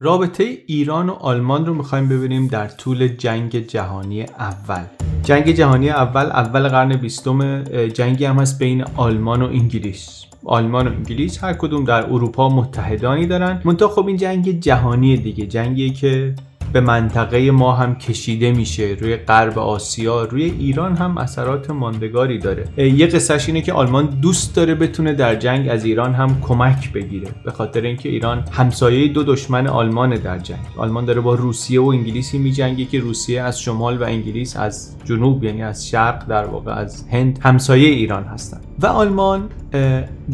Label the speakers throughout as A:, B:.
A: رابطه ایران و آلمان رو میخوایم ببینیم در طول جنگ جهانی اول جنگ جهانی اول اول قرن بیستم جنگی هم هست بین آلمان و انگلیس آلمان و انگلیس هر کدوم در اروپا متحدانی دارن منتها خب این جنگ جهانی دیگه جنگی که به منطقه ما هم کشیده میشه روی غرب آسیا روی ایران هم اثرات ماندگاری داره یه قصهش اینه که آلمان دوست داره بتونه در جنگ از ایران هم کمک بگیره به خاطر اینکه ایران همسایه دو دشمن آلمان در جنگ آلمان داره با روسیه و انگلیسی میجنگه که روسیه از شمال و انگلیس از جنوب یعنی از شرق در واقع از هند همسایه ایران هستن و آلمان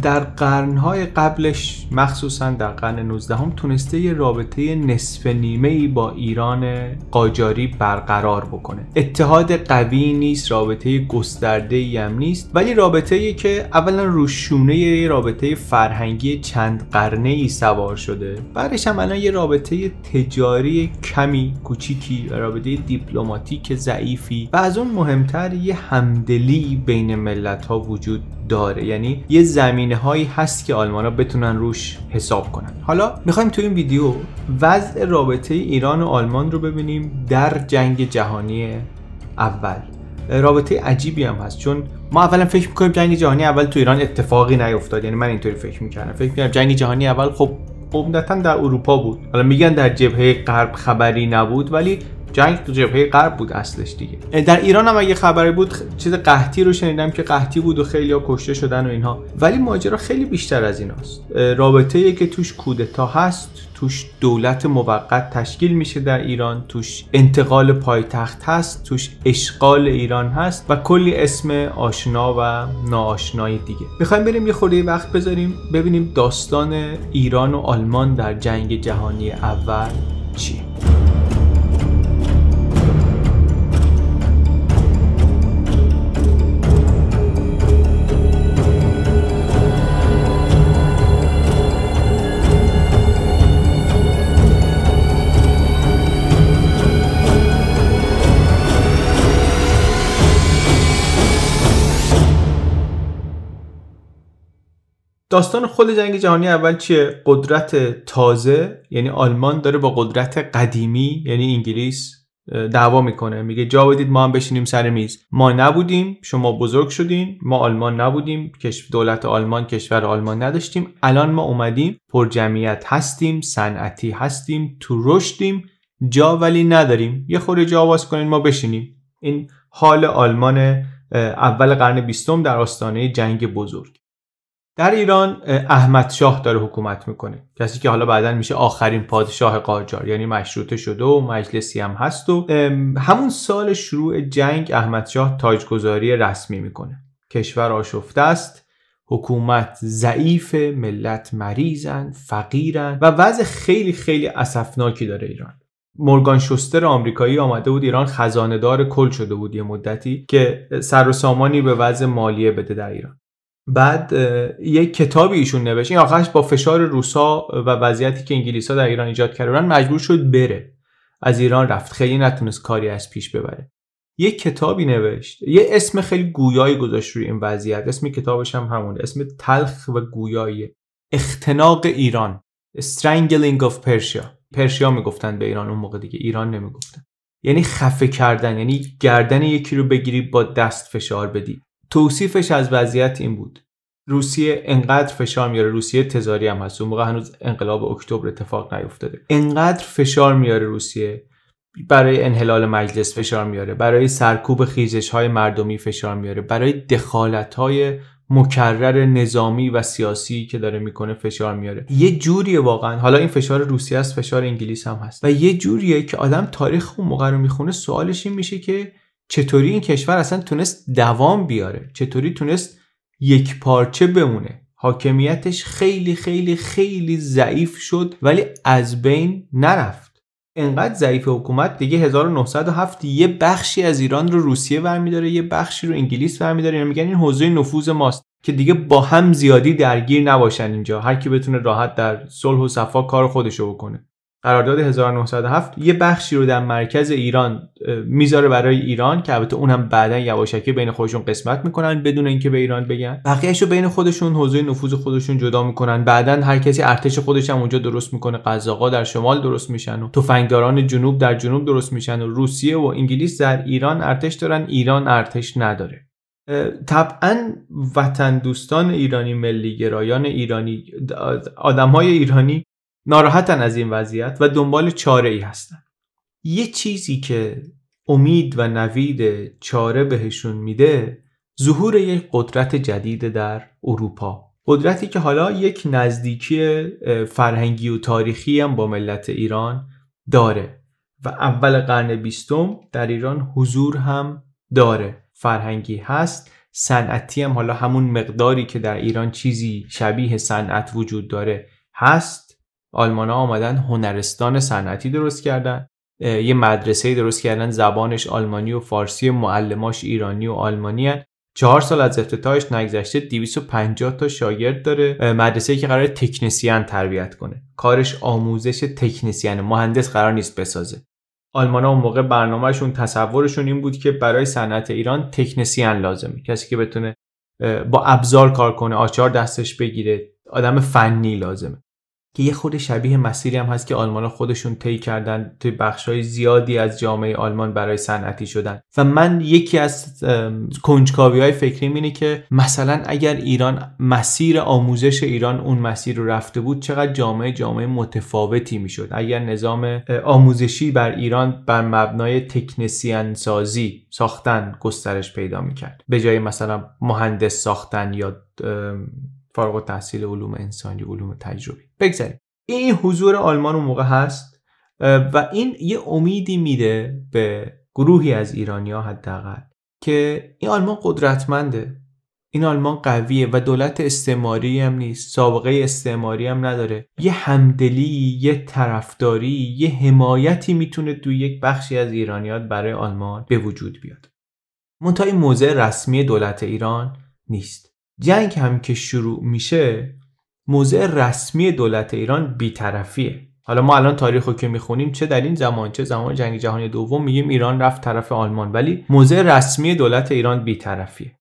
A: در قرنهای قبلش مخصوصا در قرن 19 تونسته رابطه نصف نیمه با ایران ایران قاجاری برقرار بکنه اتحاد قوی نیست رابطه گسترده هم نیست ولی رابطه که اولا روشونه یه رابطه فرهنگی چند قرنه ای سوار شده بعدش هم الان یه رابطه تجاری کمی کوچیکی رابطه دیپلماتیک ضعیفی و از اون مهمتر یه همدلی بین ملت ها وجود داره یعنی یه زمینه هایی هست که آلمان ها بتونن روش حساب کنن حالا میخوایم تو این ویدیو وضع رابطه ایران و آلمان رو ببینیم در جنگ جهانی اول رابطه عجیبی هم هست چون ما اولا فکر میکنیم جنگ جهانی اول تو ایران اتفاقی نیفتاد یعنی من اینطوری فکر میکردم فکر میکنم جنگ جهانی اول خب عمدتا در اروپا بود حالا میگن در جبهه غرب خبری نبود ولی جنگ تو جبهه غرب بود اصلش دیگه در ایران هم اگه خبری بود چیز قحطی رو شنیدم که قحطی بود و خیلی کشته شدن و اینها ولی ماجرا خیلی بیشتر از ایناست رابطه که توش کودتا هست توش دولت موقت تشکیل میشه در ایران توش انتقال پایتخت هست توش اشغال ایران هست و کلی اسم آشنا و ناآشنای دیگه میخوایم بریم یه خورده وقت بذاریم ببینیم داستان ایران و آلمان در جنگ جهانی اول چیه داستان خود جنگ جهانی اول چیه قدرت تازه یعنی آلمان داره با قدرت قدیمی یعنی انگلیس دعوا میکنه میگه جا بدید ما هم بشینیم سر میز ما نبودیم شما بزرگ شدین ما آلمان نبودیم دولت آلمان کشور آلمان نداشتیم الان ما اومدیم پر جمعیت هستیم صنعتی هستیم تو رشدیم جا ولی نداریم یه خوره جا باز کنین ما بشینیم این حال آلمان اول قرن بیستم در آستانه جنگ بزرگ در ایران احمد شاه داره حکومت میکنه کسی که حالا بعدا میشه آخرین پادشاه قاجار یعنی مشروطه شده و مجلسی هم هست و همون سال شروع جنگ احمد شاه تاجگذاری رسمی میکنه کشور آشفته است حکومت ضعیف ملت مریضن فقیرن و وضع خیلی خیلی اسفناکی داره ایران مورگان شوستر آمریکایی آمده بود ایران خزانهدار کل شده بود یه مدتی که سر و سامانی به وضع مالیه بده در ایران بعد یک کتابی ایشون نوشت این آخرش با فشار روسا و وضعیتی که انگلیس در ایران ایجاد کردن مجبور شد بره از ایران رفت خیلی نتونست کاری از پیش ببره یک کتابی نوشت یه اسم خیلی گویایی گذاشت روی این وضعیت اسم کتابش هم همون اسم تلخ و گویایی اختناق ایران Strangling of Persia پرشیا میگفتن به ایران اون موقع دیگه ایران نمیگفتن یعنی خفه کردن یعنی گردن یکی رو بگیری با دست فشار بدی توصیفش از وضعیت این بود روسیه انقدر فشار میاره روسیه تزاری هم هست اون موقع هنوز انقلاب اکتبر اتفاق نیفتاده انقدر فشار میاره روسیه برای انحلال مجلس فشار میاره برای سرکوب خیزش های مردمی فشار میاره برای دخالت های مکرر نظامی و سیاسی که داره میکنه فشار میاره یه جوریه واقعا حالا این فشار روسیه است فشار انگلیس هم هست و یه جوریه که آدم تاریخ اون موقع رو میخونه سوالش این میشه که چطوری این کشور اصلا تونست دوام بیاره چطوری تونست یک پارچه بمونه حاکمیتش خیلی خیلی خیلی ضعیف شد ولی از بین نرفت انقدر ضعیف حکومت دیگه 1907 یه بخشی از ایران رو روسیه برمیداره یه بخشی رو انگلیس برمیداره اینا یعنی میگن این حوزه نفوذ ماست که دیگه با هم زیادی درگیر نباشن اینجا هر کی بتونه راحت در صلح و صفا کار خودشو بکنه قرارداد 1907 یه بخشی رو در مرکز ایران میذاره برای ایران که البته اون هم بعدا یواشکی بین خودشون قسمت میکنن بدون اینکه به ایران بگن بقیهش رو بین خودشون حوزه نفوذ خودشون جدا میکنن بعدا هر کسی ارتش خودش هم اونجا درست میکنه قزاقا در شمال درست میشن و تفنگداران جنوب در جنوب درست میشن و روسیه و انگلیس در ایران ارتش دارن ایران ارتش نداره طبعا وطن دوستان ایرانی ملی گرایان ایرانی آدم های ایرانی ناراحتن از این وضعیت و دنبال چاره ای هستن یه چیزی که امید و نوید چاره بهشون میده ظهور یک قدرت جدید در اروپا قدرتی که حالا یک نزدیکی فرهنگی و تاریخی هم با ملت ایران داره و اول قرن بیستم در ایران حضور هم داره فرهنگی هست صنعتی هم حالا همون مقداری که در ایران چیزی شبیه صنعت وجود داره هست آلمان ها آمدن هنرستان صنعتی درست کردن یه مدرسه درست کردن زبانش آلمانی و فارسی معلماش ایرانی و آلمانی هن. چهار سال از افتتاحش نگذشته 250 تا شاگرد داره مدرسه که قرار تکنسیان تربیت کنه کارش آموزش تکنسیان مهندس قرار نیست بسازه آلمان ها اون موقع برنامهشون تصورشون این بود که برای صنعت ایران تکنسیان لازمه کسی که بتونه با ابزار کار کنه آچار دستش بگیره آدم فنی لازمه که یه خود شبیه مسیری هم هست که آلمان خودشون طی کردن توی بخشهای زیادی از جامعه آلمان برای صنعتی شدن و من یکی از کنجکاوی های فکری اینه که مثلا اگر ایران مسیر آموزش ایران اون مسیر رو رفته بود چقدر جامعه جامعه متفاوتی میشد اگر نظام آموزشی بر ایران بر مبنای تکنسیان سازی ساختن گسترش پیدا میکرد به جای مثلا مهندس ساختن یا فارغ تحصیل علوم انسانی علوم تجربی بگذاریم این حضور آلمان اون موقع هست و این یه امیدی میده به گروهی از ایرانیا حداقل که این آلمان قدرتمنده این آلمان قویه و دولت استعماری هم نیست سابقه استعماری هم نداره یه همدلی یه طرفداری یه حمایتی میتونه تو یک بخشی از ایرانیات برای آلمان به وجود بیاد منتها این موضع رسمی دولت ایران نیست جنگ هم که شروع میشه موضع رسمی دولت ایران بیطرفیه حالا ما الان تاریخ رو که میخونیم چه در این زمان چه زمان جنگ جهانی دوم میگیم ایران رفت طرف آلمان ولی موضع رسمی دولت ایران بیطرفیه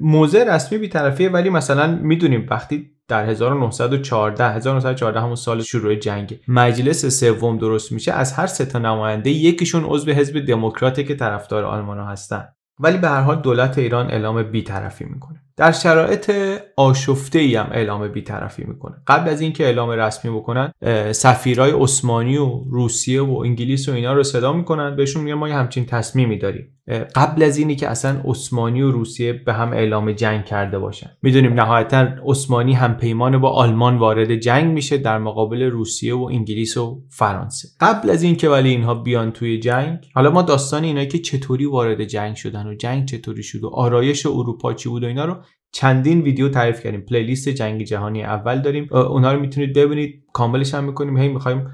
A: موضع رسمی بیطرفیه ولی مثلا میدونیم وقتی در 1914 1914 همون سال شروع جنگ مجلس سوم درست میشه از هر سه تا نماینده یکیشون عضو حزب دموکراته که طرفدار آلمانا هستن ولی به هر حال دولت ایران اعلام بیطرفی میکنه در شرایط آشفته ای هم اعلام بیطرفی میکنه قبل از اینکه اعلام رسمی بکنن سفیرای عثمانی و روسیه و انگلیس و اینا رو صدا میکنن بهشون میگن ما یه همچین تصمیمی داریم قبل از اینی که اصلا عثمانی و روسیه به هم اعلام جنگ کرده باشن میدونیم نهایتا عثمانی هم پیمان با آلمان وارد جنگ میشه در مقابل روسیه و انگلیس و فرانسه قبل از اینکه ولی اینها بیان توی جنگ حالا ما داستان اینا که چطوری وارد جنگ شدن و جنگ چطوری شد و آرایش اروپا چی بود و اینا رو چندین ویدیو تعریف کردیم پلیلیست جنگ جهانی اول داریم اونها رو میتونید ببینید کاملش هم میکنیم هی میخوایم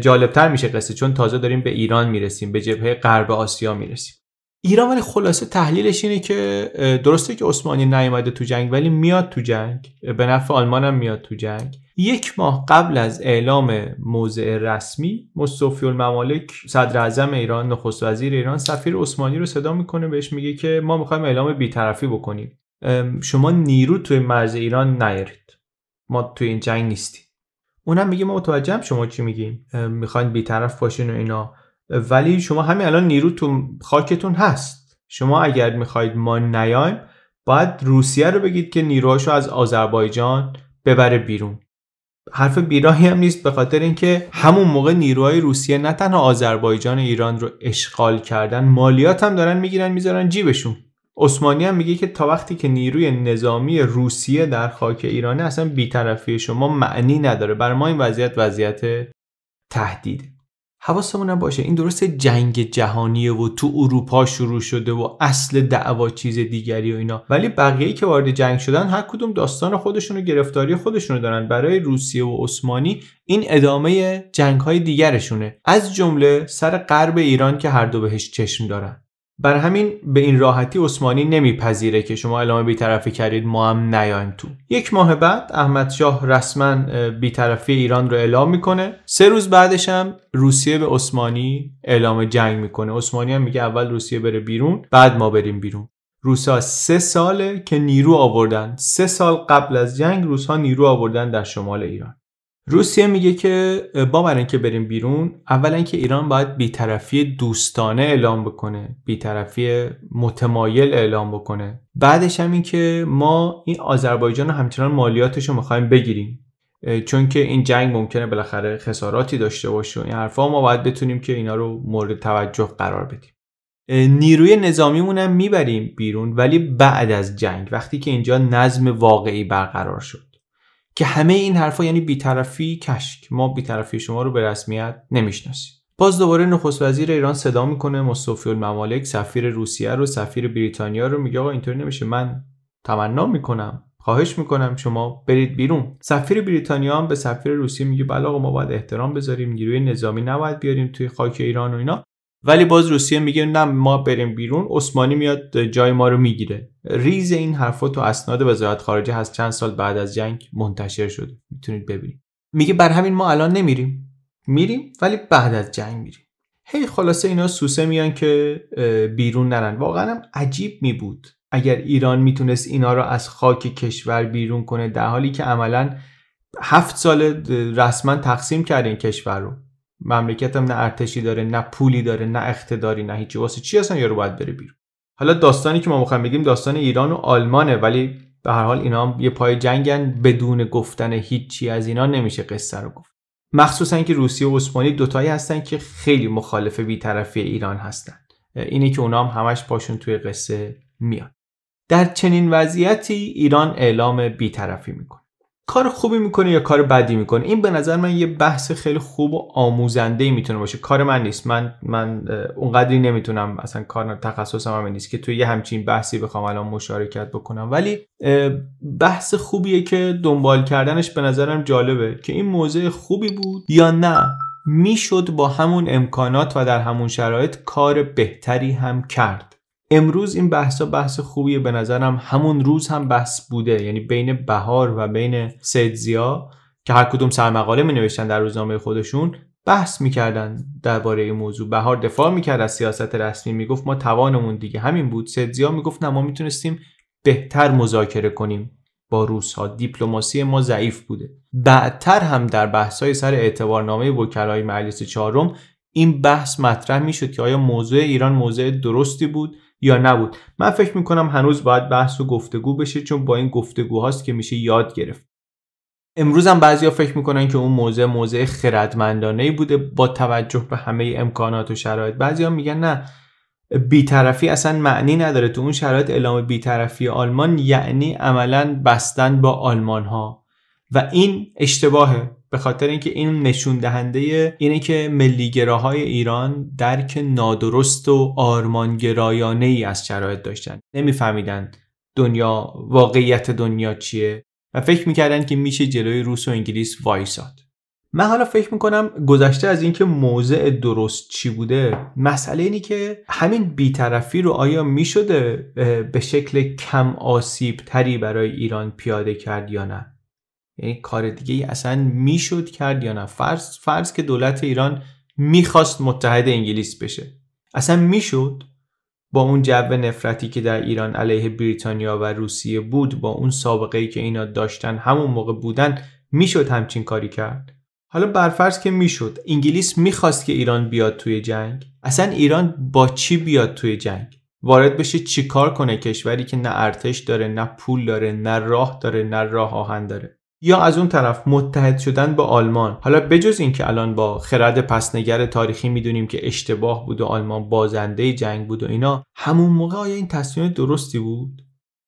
A: جالبتر میشه قصه چون تازه داریم به ایران میرسیم به جبهه غرب آسیا میرسیم ایران ولی خلاصه تحلیلش اینه که درسته که عثمانی نیامده تو جنگ ولی میاد تو جنگ به نفع آلمان هم میاد تو جنگ یک ماه قبل از اعلام موضع رسمی مصطفی الممالک صدر اعظم ایران نخست وزیر ایران سفیر عثمانی رو صدا میکنه بهش میگه که ما میخوایم اعلام بیطرفی بکنیم شما نیرو توی مرز ایران نیارید ما توی این جنگ نیستیم اونم میگه ما متوجهم شما چی میگیم میخواین بیطرف باشین و اینا ولی شما همین الان نیرو تو خاکتون هست شما اگر میخواید ما نیایم باید روسیه رو بگید که نیروهاشو از آذربایجان ببره بیرون حرف بیراهی هم نیست به خاطر اینکه همون موقع نیروهای روسیه نه تنها آذربایجان ایران رو اشغال کردن مالیات هم دارن میگیرن میذارن جیبشون عثمانی هم میگه که تا وقتی که نیروی نظامی روسیه در خاک ایرانه اصلا بیطرفی شما معنی نداره برای ما این وضعیت وضعیت تهدید. حواسمون هم باشه این درست جنگ جهانیه و تو اروپا شروع شده و اصل دعوا چیز دیگری و اینا ولی بقیه که وارد جنگ شدن هر کدوم داستان خودشون و گرفتاری خودشون دارن برای روسیه و عثمانی این ادامه جنگ های دیگرشونه از جمله سر غرب ایران که هر دو بهش چشم دارن بر همین به این راحتی عثمانی نمیپذیره که شما اعلام بیطرفی کردید ما هم نیایم تو یک ماه بعد احمد شاه رسما بیطرفی ایران رو اعلام میکنه سه روز بعدش هم روسیه به عثمانی اعلام جنگ میکنه عثمانی هم میگه اول روسیه بره بیرون بعد ما بریم بیرون روسا سه ساله که نیرو آوردن سه سال قبل از جنگ ها نیرو آوردن در شمال ایران روسیه میگه که با برای اینکه بریم بیرون اولا که ایران باید بیطرفی دوستانه اعلام بکنه بیطرفی متمایل اعلام بکنه بعدش هم اینکه ما این آذربایجان همچنان مالیاتش رو میخوایم بگیریم چون که این جنگ ممکنه بالاخره خساراتی داشته باشه و این حرفا ما باید بتونیم که اینا رو مورد توجه قرار بدیم نیروی نظامیمون هم میبریم بیرون ولی بعد از جنگ وقتی که اینجا نظم واقعی برقرار شد که همه این حرفها یعنی بیطرفی کشک ما بیطرفی شما رو به رسمیت نمیشناسیم باز دوباره نخست وزیر ایران صدا میکنه مصطفی الممالک سفیر روسیه رو سفیر بریتانیا رو میگه آقا اینطوری نمیشه من تمنا میکنم خواهش میکنم شما برید بیرون سفیر بریتانیا هم به سفیر روسیه میگه بله آقا ما باید احترام بذاریم نیروی نظامی نباید بیاریم توی خاک ایران و اینا ولی باز روسیه میگه نه ما بریم بیرون عثمانی میاد جای ما رو میگیره ریز این حرفا تو اسناد وزارت خارجه هست چند سال بعد از جنگ منتشر شد میتونید ببینید میگه بر همین ما الان نمیریم میریم ولی بعد از جنگ میریم هی خلاصه اینا سوسه میان که بیرون نرن واقعا هم عجیب میبود اگر ایران میتونست اینا رو از خاک کشور بیرون کنه در حالی که عملا هفت سال رسما تقسیم کرد این کشور رو مملکتم نه ارتشی داره نه پولی داره نه اقتداری نه هیچی واسه چی اصلا یارو باید بره بیرون حالا داستانی که ما میخوایم بگیم داستان ایران و آلمانه ولی به هر حال اینا یه پای جنگن بدون گفتن هیچی از اینا نمیشه قصه رو گفت مخصوصا که روسیه و عثمانی دوتایی هستن که خیلی مخالف بیطرفی ایران هستن اینه که اونا هم همش پاشون توی قصه میاد در چنین وضعیتی ایران اعلام بیطرفی میکنه کار خوبی میکنه یا کار بدی میکنه این به نظر من یه بحث خیلی خوب و آموزنده میتونه باشه کار من نیست من من اونقدری نمیتونم اصلا کار تخصصم هم نیست که تو یه همچین بحثی بخوام الان مشارکت بکنم ولی بحث خوبیه که دنبال کردنش به نظرم جالبه که این موضع خوبی بود یا نه میشد با همون امکانات و در همون شرایط کار بهتری هم کرد امروز این بحثا بحث خوبیه به نظرم همون روز هم بحث بوده یعنی بین بهار و بین سیدزیا که هر کدوم سرمقاله می نوشتن در روزنامه خودشون بحث میکردن درباره این موضوع بهار دفاع میکرد از سیاست رسمی میگفت ما توانمون دیگه همین بود سدزیا میگفت نه ما میتونستیم بهتر مذاکره کنیم با روس ها دیپلماسی ما ضعیف بوده بعدتر هم در بحث های سر اعتبارنامه وکلای مجلس چهارم این بحث مطرح میشد که آیا موضوع ایران موضوع درستی بود یا نبود من فکر میکنم هنوز باید بحث و گفتگو بشه چون با این گفتگوهاست که میشه یاد گرفت امروز هم بعضیا فکر میکنن که اون موزه موزه خردمندانه بوده با توجه به همه امکانات و شرایط بعضیا میگن نه بیطرفی اصلا معنی نداره تو اون شرایط اعلام بیطرفی آلمان یعنی عملا بستن با آلمان ها و این اشتباهه به خاطر اینکه این نشون دهنده اینه که ملیگراهای ایران درک نادرست و آرمانگرایانه ای از شرایط داشتن نمیفهمیدن دنیا واقعیت دنیا چیه و فکر میکردن که میشه جلوی روس و انگلیس وایساد من حالا فکر میکنم گذشته از اینکه موضع درست چی بوده مسئله اینی که همین بیطرفی رو آیا میشده به شکل کم آسیب تری برای ایران پیاده کرد یا نه یعنی کار دیگه ای اصلا میشد کرد یا نه فرض, فرض که دولت ایران میخواست متحد انگلیس بشه اصلا میشد با اون جو نفرتی که در ایران علیه بریتانیا و روسیه بود با اون سابقه ای که اینا داشتن همون موقع بودن میشد همچین کاری کرد حالا برفرض که میشد انگلیس میخواست که ایران بیاد توی جنگ اصلا ایران با چی بیاد توی جنگ وارد بشه چیکار کنه کشوری که نه ارتش داره نه پول داره نه راه داره نه راه آهن داره یا از اون طرف متحد شدن با آلمان حالا بجز اینکه الان با خرد پسنگر تاریخی میدونیم که اشتباه بود و آلمان بازنده جنگ بود و اینا همون موقع آیا این تصمیم درستی بود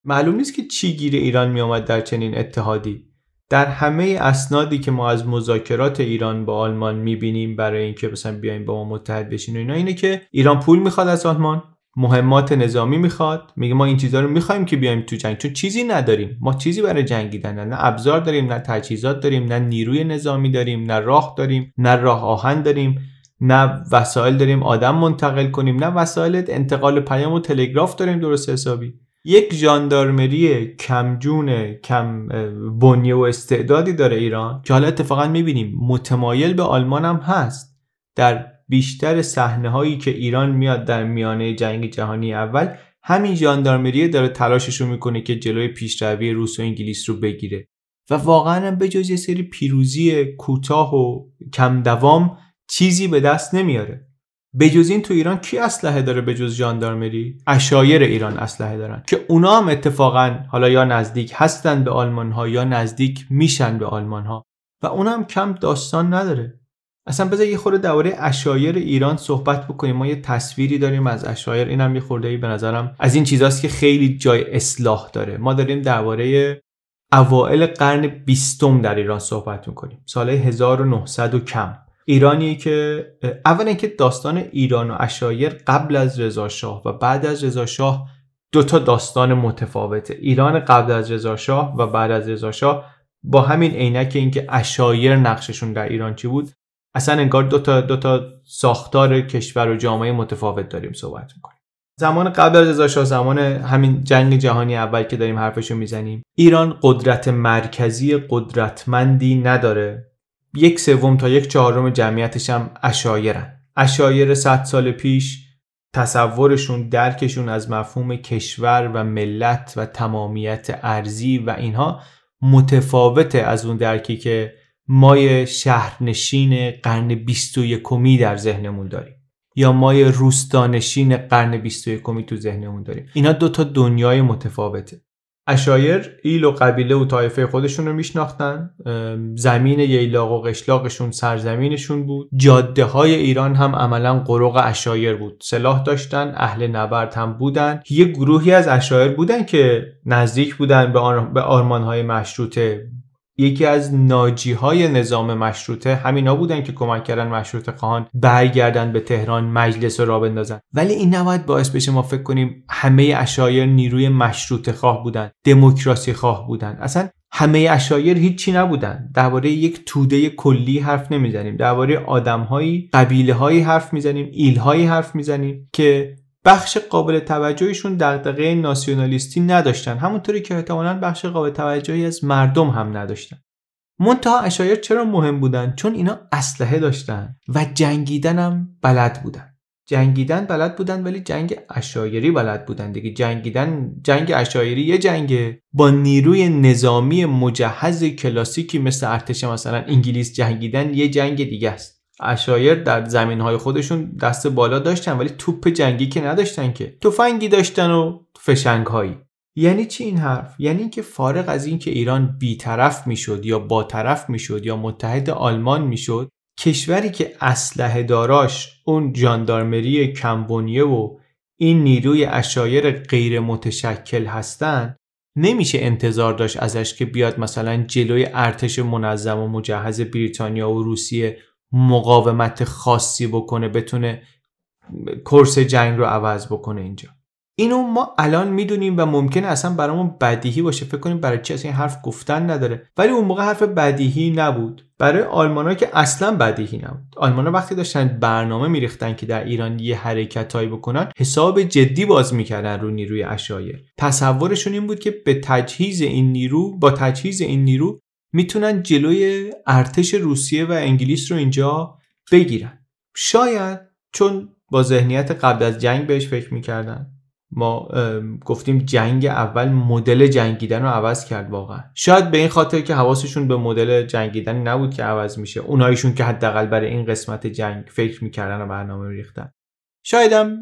A: معلوم نیست که چی گیر ایران میآمد در چنین اتحادی در همه اسنادی که ما از مذاکرات ایران با آلمان میبینیم برای اینکه مثلا بیایم با ما متحد بشین و اینا اینه که ایران پول میخواد از آلمان مهمات نظامی میخواد میگه ما این چیزها رو میخوایم که بیایم تو جنگ چون چیزی نداریم ما چیزی برای جنگیدن نه ابزار داریم نه تجهیزات داریم نه نیروی نظامی داریم نه راه داریم نه راه آهن داریم نه وسایل داریم آدم منتقل کنیم نه وسایل انتقال پیام و تلگراف داریم درست حسابی یک ژاندارمری کمجون کم بنیه و استعدادی داره ایران که حالا اتفاقا میبینیم متمایل به آلمان هم هست در بیشتر صحنه هایی که ایران میاد در میانه جنگ جهانی اول همین ژاندارمری داره تلاشش رو میکنه که جلوی پیشروی روس و انگلیس رو بگیره و واقعا هم به جز یه سری پیروزی کوتاه و کم دوام چیزی به دست نمیاره به جز این تو ایران کی اسلحه داره به جز ژاندارمری اشایر ایران اسلحه دارن که اونا هم اتفاقا حالا یا نزدیک هستن به آلمان ها یا نزدیک میشن به آلمان ها و اونم کم داستان نداره اصلا بذار یه خورده درباره اشایر ایران صحبت بکنیم ما یه تصویری داریم از اشایر اینم یه خورده ای به نظرم از این چیزاست که خیلی جای اصلاح داره ما داریم درباره اوائل قرن بیستم در ایران صحبت میکنیم سال 1900 و کم ایرانی که اول اینکه داستان ایران و اشایر قبل از رضا شاه و بعد از رضا شاه دو تا داستان متفاوته ایران قبل از رضا شاه و بعد از رضا شاه با همین عینک اینکه اشایر نقششون در ایران چی بود اصلا انگار دو تا, دو تا ساختار کشور و جامعه متفاوت داریم صحبت میکنیم زمان قبل از شاه زمان همین جنگ جهانی اول که داریم حرفشو میزنیم ایران قدرت مرکزی قدرتمندی نداره یک سوم تا یک چهارم جمعیتش هم اشایرن اشایر صد سال پیش تصورشون درکشون از مفهوم کشور و ملت و تمامیت ارزی و اینها متفاوته از اون درکی که مای شهرنشین قرن 21 کمی در ذهنمون داریم یا مای روستانشین قرن 21 کمی تو ذهنمون داریم اینا دو تا دنیای متفاوته اشایر ایل و قبیله و طایفه خودشون رو میشناختن زمین ییلاق و قشلاقشون سرزمینشون بود جاده های ایران هم عملا قروق اشایر بود سلاح داشتن اهل نبرد هم بودن یه گروهی از اشایر بودن که نزدیک بودن به, آرمان های مشروطه یکی از ناجی های نظام مشروطه همینا بودن که کمک کردن مشروطه خواهان برگردن به تهران مجلس را بندازن ولی این نباید باعث بشه ما فکر کنیم همه اشایر نیروی مشروطه خواه بودن دموکراسی خواه بودن اصلا همه اشایر هیچی نبودن درباره یک توده کلی حرف نمیزنیم درباره آدمهایی قبیله هایی حرف میزنیم ایلهایی حرف میزنیم که بخش قابل توجهشون دغدغه ناسیونالیستی نداشتن همونطوری که احتمالا بخش قابل توجهی از مردم هم نداشتن منتها اشایر چرا مهم بودن چون اینا اسلحه داشتن و جنگیدن هم بلد بودن جنگیدن بلد بودن ولی جنگ اشایری بلد بودن دیگه جنگیدن جنگ اشایری یه جنگه با نیروی نظامی مجهز کلاسیکی مثل ارتش مثلا انگلیس جنگیدن یه جنگ دیگه است اشایر در زمین های خودشون دست بالا داشتن ولی توپ جنگی که نداشتن که تفنگی داشتن و فشنگ هایی یعنی چی این حرف یعنی اینکه فارغ از اینکه ایران بیطرف میشد یا باطرف میشد یا متحد آلمان میشد کشوری که اسلحه داراش اون جاندارمری کمبونیه و این نیروی اشایر غیر متشکل هستن نمیشه انتظار داشت ازش که بیاد مثلا جلوی ارتش منظم و مجهز بریتانیا و روسیه مقاومت خاصی بکنه بتونه کرس جنگ رو عوض بکنه اینجا اینو ما الان میدونیم و ممکنه اصلا برامون بدیهی باشه فکر کنیم برای چی اصلا این حرف گفتن نداره ولی اون موقع حرف بدیهی نبود برای آلمانا که اصلا بدیهی نبود آلمانا وقتی داشتن برنامه میریختن که در ایران یه حرکتایی بکنن حساب جدی باز میکردن رو نیروی اشایر تصورشون این بود که به تجهیز این نیرو با تجهیز این نیرو میتونن جلوی ارتش روسیه و انگلیس رو اینجا بگیرن شاید چون با ذهنیت قبل از جنگ بهش فکر میکردن ما گفتیم جنگ اول مدل جنگیدن رو عوض کرد واقعا شاید به این خاطر که حواسشون به مدل جنگیدن نبود که عوض میشه اونایشون که حداقل برای این قسمت جنگ فکر میکردن و برنامه ریختن شاید هم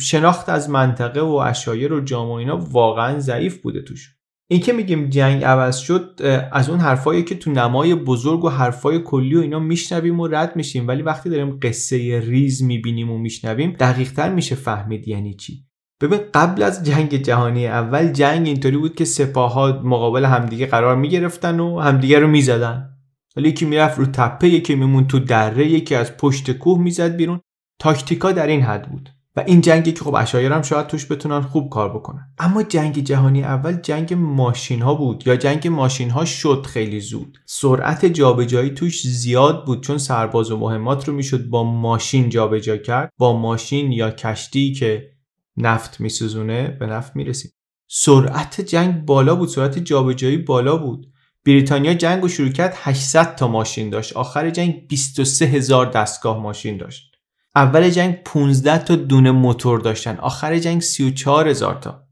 A: شناخت از منطقه و اشایر و جام اینا واقعا ضعیف بوده توشون این که میگیم جنگ عوض شد از اون حرفایی که تو نمای بزرگ و حرفای کلی و اینا میشنویم و رد میشیم ولی وقتی داریم قصه ریز میبینیم و میشنویم دقیقتر میشه فهمید یعنی چی ببین قبل از جنگ جهانی اول جنگ اینطوری بود که سپاه مقابل همدیگه قرار میگرفتن و همدیگه رو میزدن ولی یکی میرفت رو تپه یکی میمون تو دره یکی از پشت کوه میزد بیرون تاکتیکا در این حد بود و این جنگی که خب اشایر هم شاید توش بتونن خوب کار بکنن اما جنگ جهانی اول جنگ ماشین ها بود یا جنگ ماشین ها شد خیلی زود سرعت جابجایی توش زیاد بود چون سرباز و مهمات رو میشد با ماشین جابجا کرد با ماشین یا کشتی که نفت میسوزونه به نفت میرسید سرعت جنگ بالا بود سرعت جابجایی بالا بود بریتانیا جنگ و شروع کرد 800 تا ماشین داشت آخر جنگ 23 هزار دستگاه ماشین داشت اول جنگ 15 تا دونه موتور داشتن آخر جنگ 34 هزار تا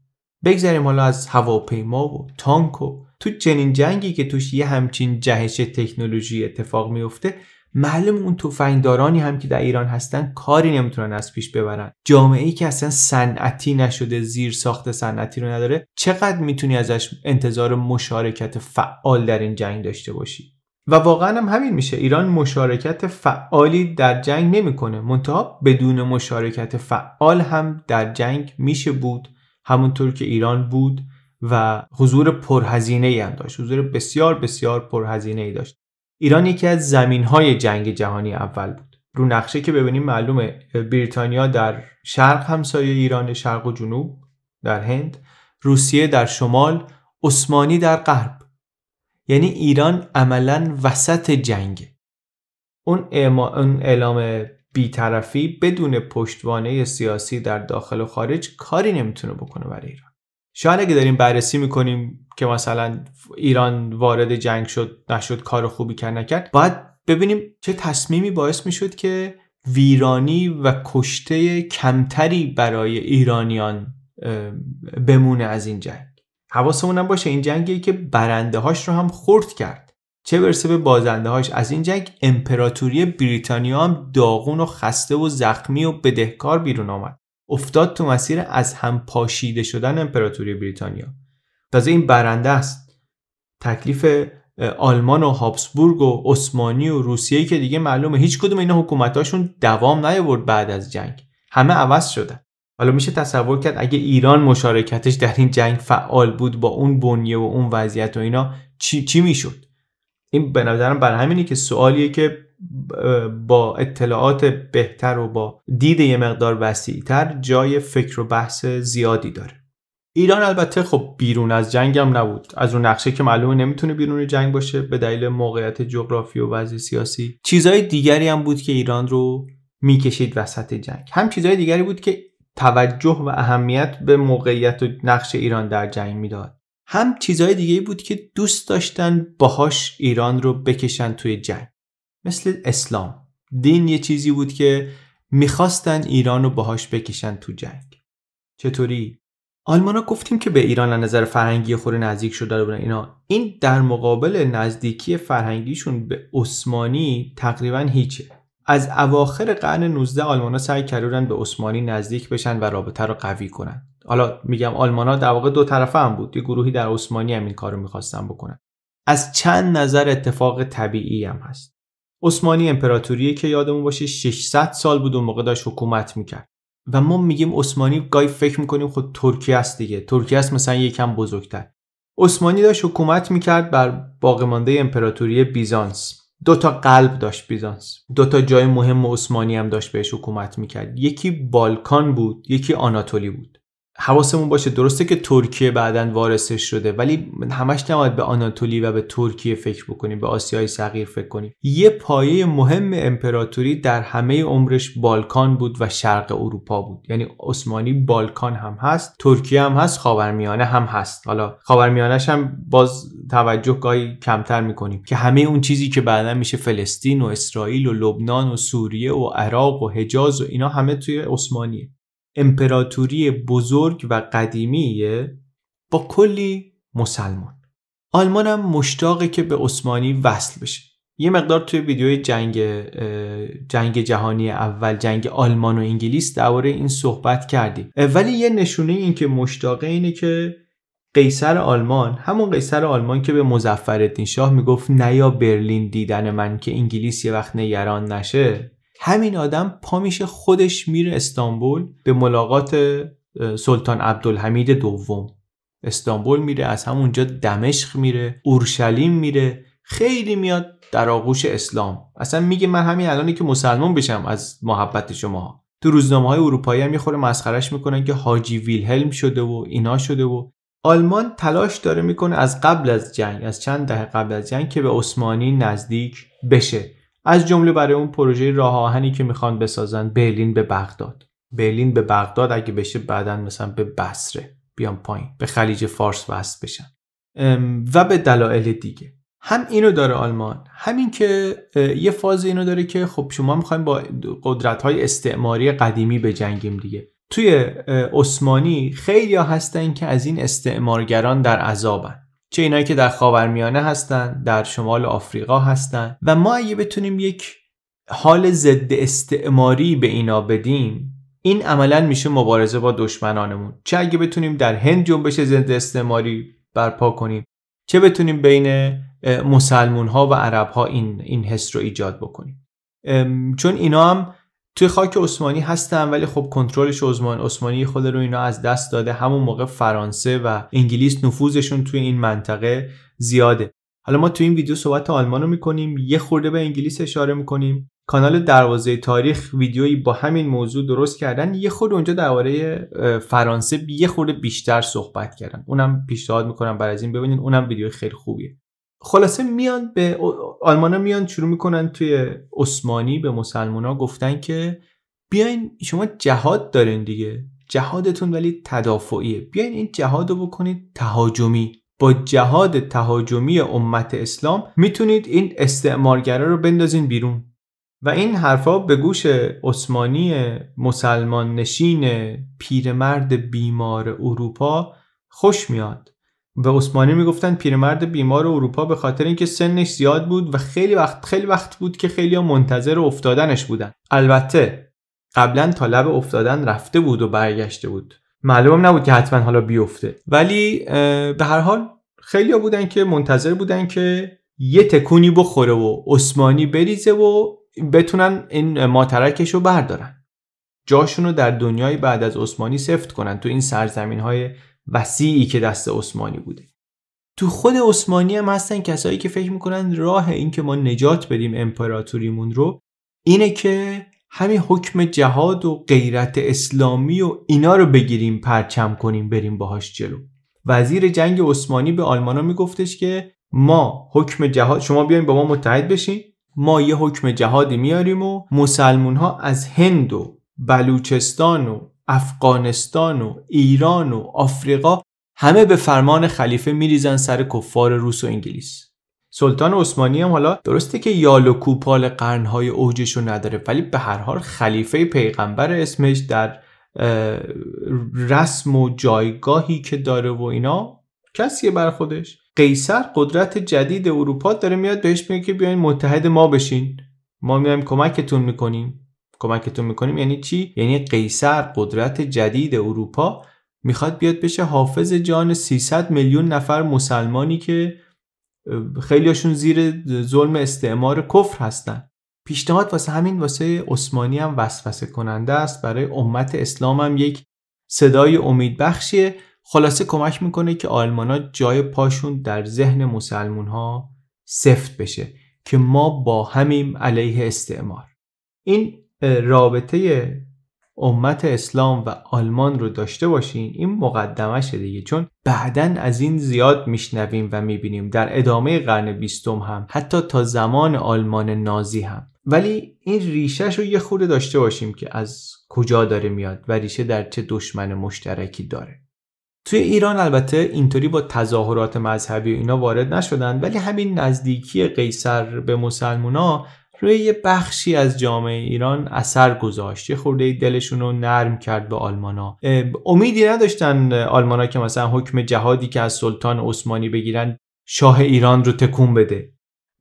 A: بگذاریم حالا از هواپیما و تانک و تو چنین جنگی که توش یه همچین جهش تکنولوژی اتفاق میفته معلوم اون تفنگدارانی هم که در ایران هستن کاری نمیتونن از پیش ببرن جامعه ای که اصلا صنعتی نشده زیر ساخت صنعتی رو نداره چقدر میتونی ازش انتظار مشارکت فعال در این جنگ داشته باشی و واقعا هم همین میشه ایران مشارکت فعالی در جنگ نمیکنه منتها بدون مشارکت فعال هم در جنگ میشه بود همونطور که ایران بود و حضور پرهزینه ای هم داشت حضور بسیار بسیار پرهزینه ای داشت ایران یکی از زمین های جنگ جهانی اول بود رو نقشه که ببینیم معلومه بریتانیا در شرق همسایه ایران شرق و جنوب در هند روسیه در شمال عثمانی در غرب یعنی ایران عملا وسط جنگه. اون, اون اعلام بیطرفی بدون پشتوانه سیاسی در داخل و خارج کاری نمیتونه بکنه برای ایران شاید اگه داریم بررسی میکنیم که مثلا ایران وارد جنگ شد نشد کار خوبی کرد نکرد باید ببینیم چه تصمیمی باعث میشد که ویرانی و کشته کمتری برای ایرانیان بمونه از این جنگ حواسمون باشه این جنگی که برنده هاش رو هم خرد کرد چه برسه به بازنده هاش از این جنگ امپراتوری بریتانیا هم داغون و خسته و زخمی و بدهکار بیرون آمد افتاد تو مسیر از هم پاشیده شدن امپراتوری بریتانیا تازه این برنده است تکلیف آلمان و هابسبورگ و عثمانی و روسیه که دیگه معلومه هیچ کدوم اینا حکومتاشون دوام نیاورد بعد از جنگ همه عوض شدن حالا میشه تصور کرد اگه ایران مشارکتش در این جنگ فعال بود با اون بنیه و اون وضعیت و اینا چی, میشد این به نظرم بر همینی که سوالیه که با اطلاعات بهتر و با دید یه مقدار وسیعتر جای فکر و بحث زیادی داره ایران البته خب بیرون از جنگ هم نبود از اون نقشه که معلومه نمیتونه بیرون جنگ باشه به دلیل موقعیت جغرافی و وضع سیاسی چیزهای دیگری هم بود که ایران رو میکشید وسط جنگ هم چیزهای دیگری بود که توجه و اهمیت به موقعیت و نقش ایران در جنگ میداد هم چیزهای دیگه بود که دوست داشتن باهاش ایران رو بکشن توی جنگ مثل اسلام دین یه چیزی بود که میخواستن ایران رو باهاش بکشن تو جنگ چطوری آلمان ها گفتیم که به ایران از نظر فرهنگی خود نزدیک شده بودن اینا این در مقابل نزدیکی فرهنگیشون به عثمانی تقریبا هیچه از اواخر قرن 19 آلمانا سعی کردن به عثمانی نزدیک بشن و رابطه رو قوی کنن حالا میگم آلمانا در واقع دو طرفه هم بود یه گروهی در عثمانی هم این کارو میخواستن بکنن از چند نظر اتفاق طبیعی هم هست عثمانی امپراتوری که یادمون باشه 600 سال بود اون موقع داشت حکومت میکرد و ما میگیم عثمانی گای فکر میکنیم خود خب ترکیه است دیگه ترکیه است مثلا یکم بزرگتر عثمانی داشت حکومت میکرد بر باقیمانده امپراتوری بیزانس دو تا قلب داشت بیزانس دو تا جای مهم عثمانی هم داشت بهش حکومت میکرد یکی بالکان بود یکی آناتولی بود حواسمون باشه درسته که ترکیه بعدا وارثش شده ولی همش نباید به آناتولی و به ترکیه فکر بکنیم به آسیای صغیر فکر کنیم یه پایه مهم امپراتوری در همه عمرش بالکان بود و شرق اروپا بود یعنی عثمانی بالکان هم هست ترکیه هم هست خاورمیانه هم هست حالا خاورمیانهش هم باز توجه گاهی کمتر میکنیم که همه اون چیزی که بعدا میشه فلسطین و اسرائیل و لبنان و سوریه و عراق و حجاز و اینا همه توی عثمانیه امپراتوری بزرگ و قدیمی با کلی مسلمان آلمان هم مشتاقه که به عثمانی وصل بشه یه مقدار توی ویدیوی جنگ جنگ جهانی اول جنگ آلمان و انگلیس درباره این صحبت کردیم ولی یه نشونه این که مشتاقه اینه که قیصر آلمان همون قیصر آلمان که به مزفر شاه میگفت نیا برلین دیدن من که انگلیس یه وقت نگران نشه همین آدم پا میشه خودش میره استانبول به ملاقات سلطان عبدالحمید دوم استانبول میره از همونجا دمشق میره اورشلیم میره خیلی میاد در آغوش اسلام اصلا میگه من همین الانی که مسلمان بشم از محبت شما تو روزنامه های اروپایی هم یه مسخرش میکنن که حاجی ویلهلم شده و اینا شده و آلمان تلاش داره میکنه از قبل از جنگ از چند دهه قبل از جنگ که به عثمانی نزدیک بشه از جمله برای اون پروژه راه آهنی که میخوان بسازن برلین به بغداد برلین به بغداد اگه بشه بعدا مثلا به بصره بیان پایین به خلیج فارس وصل بشن و به دلایل دیگه هم اینو داره آلمان همین که یه فاز اینو داره که خب شما میخوایم با قدرت های استعماری قدیمی جنگیم دیگه توی عثمانی خیلی ها هستن که از این استعمارگران در عذابن چه اینایی که در خاورمیانه هستن در شمال آفریقا هستن و ما اگه بتونیم یک حال ضد استعماری به اینا بدیم این عملا میشه مبارزه با دشمنانمون چه اگه بتونیم در هند جنبش ضد استعماری برپا کنیم چه بتونیم بین مسلمون ها و عرب ها این, این حس رو ایجاد بکنیم چون اینا هم توی خاک عثمانی هستن ولی خب کنترلش عثمان عثمانی خود رو اینا از دست داده همون موقع فرانسه و انگلیس نفوذشون توی این منطقه زیاده حالا ما توی این ویدیو صحبت آلمان رو میکنیم یه خورده به انگلیس اشاره میکنیم کانال دروازه تاریخ ویدیویی با همین موضوع درست کردن یه خورده اونجا درباره فرانسه یه خورده بیشتر صحبت کردن اونم پیشنهاد میکنم برای از این ببینین اونم ویدیو خیلی خوبیه خلاصه میان به آلمانا میان شروع میکنن توی عثمانی به ها گفتن که بیاین شما جهاد دارین دیگه جهادتون ولی تدافعیه بیاین این جهاد رو بکنید تهاجمی با جهاد تهاجمی امت اسلام میتونید این استعمارگره رو بندازین بیرون و این حرفا به گوش عثمانی مسلمان نشین پیرمرد بیمار اروپا خوش میاد به عثمانی میگفتن پیرمرد بیمار اروپا به خاطر اینکه سنش زیاد بود و خیلی وقت خیلی وقت بود که خیلی منتظر افتادنش بودن البته قبلا تا لب افتادن رفته بود و برگشته بود معلوم نبود که حتما حالا بیفته ولی به هر حال خیلی بودن که منتظر بودن که یه تکونی بخوره و عثمانی بریزه و بتونن این ماترکش رو بردارن جاشون رو در دنیای بعد از عثمانی سفت کنن تو این سرزمین های وسیعی که دست عثمانی بوده تو خود عثمانی هم هستن کسایی که فکر میکنن راه این که ما نجات بدیم امپراتوریمون رو اینه که همین حکم جهاد و غیرت اسلامی و اینا رو بگیریم پرچم کنیم بریم باهاش جلو وزیر جنگ عثمانی به آلمانا میگفتش که ما حکم جهاد شما بیاین با ما متحد بشین ما یه حکم جهادی میاریم و مسلمون ها از هند و بلوچستان و افغانستان و ایران و آفریقا همه به فرمان خلیفه میریزن سر کفار روس و انگلیس سلطان عثمانی هم حالا درسته که یال و کوپال قرنهای اوجش نداره ولی به هر حال خلیفه پیغمبر اسمش در رسم و جایگاهی که داره و اینا کسیه بر خودش قیصر قدرت جدید اروپا داره میاد بهش میگه که بیاین متحد ما بشین ما میایم کمکتون میکنیم کمکتون میکنیم یعنی چی یعنی قیصر قدرت جدید اروپا میخواد بیاد بشه حافظ جان 300 میلیون نفر مسلمانی که خیلیاشون زیر ظلم استعمار کفر هستن پیشنهاد واسه همین واسه عثمانی هم وسوسه کننده است برای امت اسلام هم یک صدای امید بخشیه خلاصه کمک میکنه که آلمانا جای پاشون در ذهن مسلمون ها سفت بشه که ما با همیم علیه استعمار این رابطه امت اسلام و آلمان رو داشته باشین این مقدمه دیگه چون بعدا از این زیاد میشنویم و میبینیم در ادامه قرن بیستم هم حتی تا زمان آلمان نازی هم ولی این ریشهش رو یه خورده داشته باشیم که از کجا داره میاد و ریشه در چه دشمن مشترکی داره توی ایران البته اینطوری با تظاهرات مذهبی و اینا وارد نشدن ولی همین نزدیکی قیصر به مسلمونا روی یه بخشی از جامعه ایران اثر گذاشت یه خورده دلشون رو نرم کرد به آلمانا امیدی نداشتن آلمانا که مثلا حکم جهادی که از سلطان عثمانی بگیرن شاه ایران رو تکون بده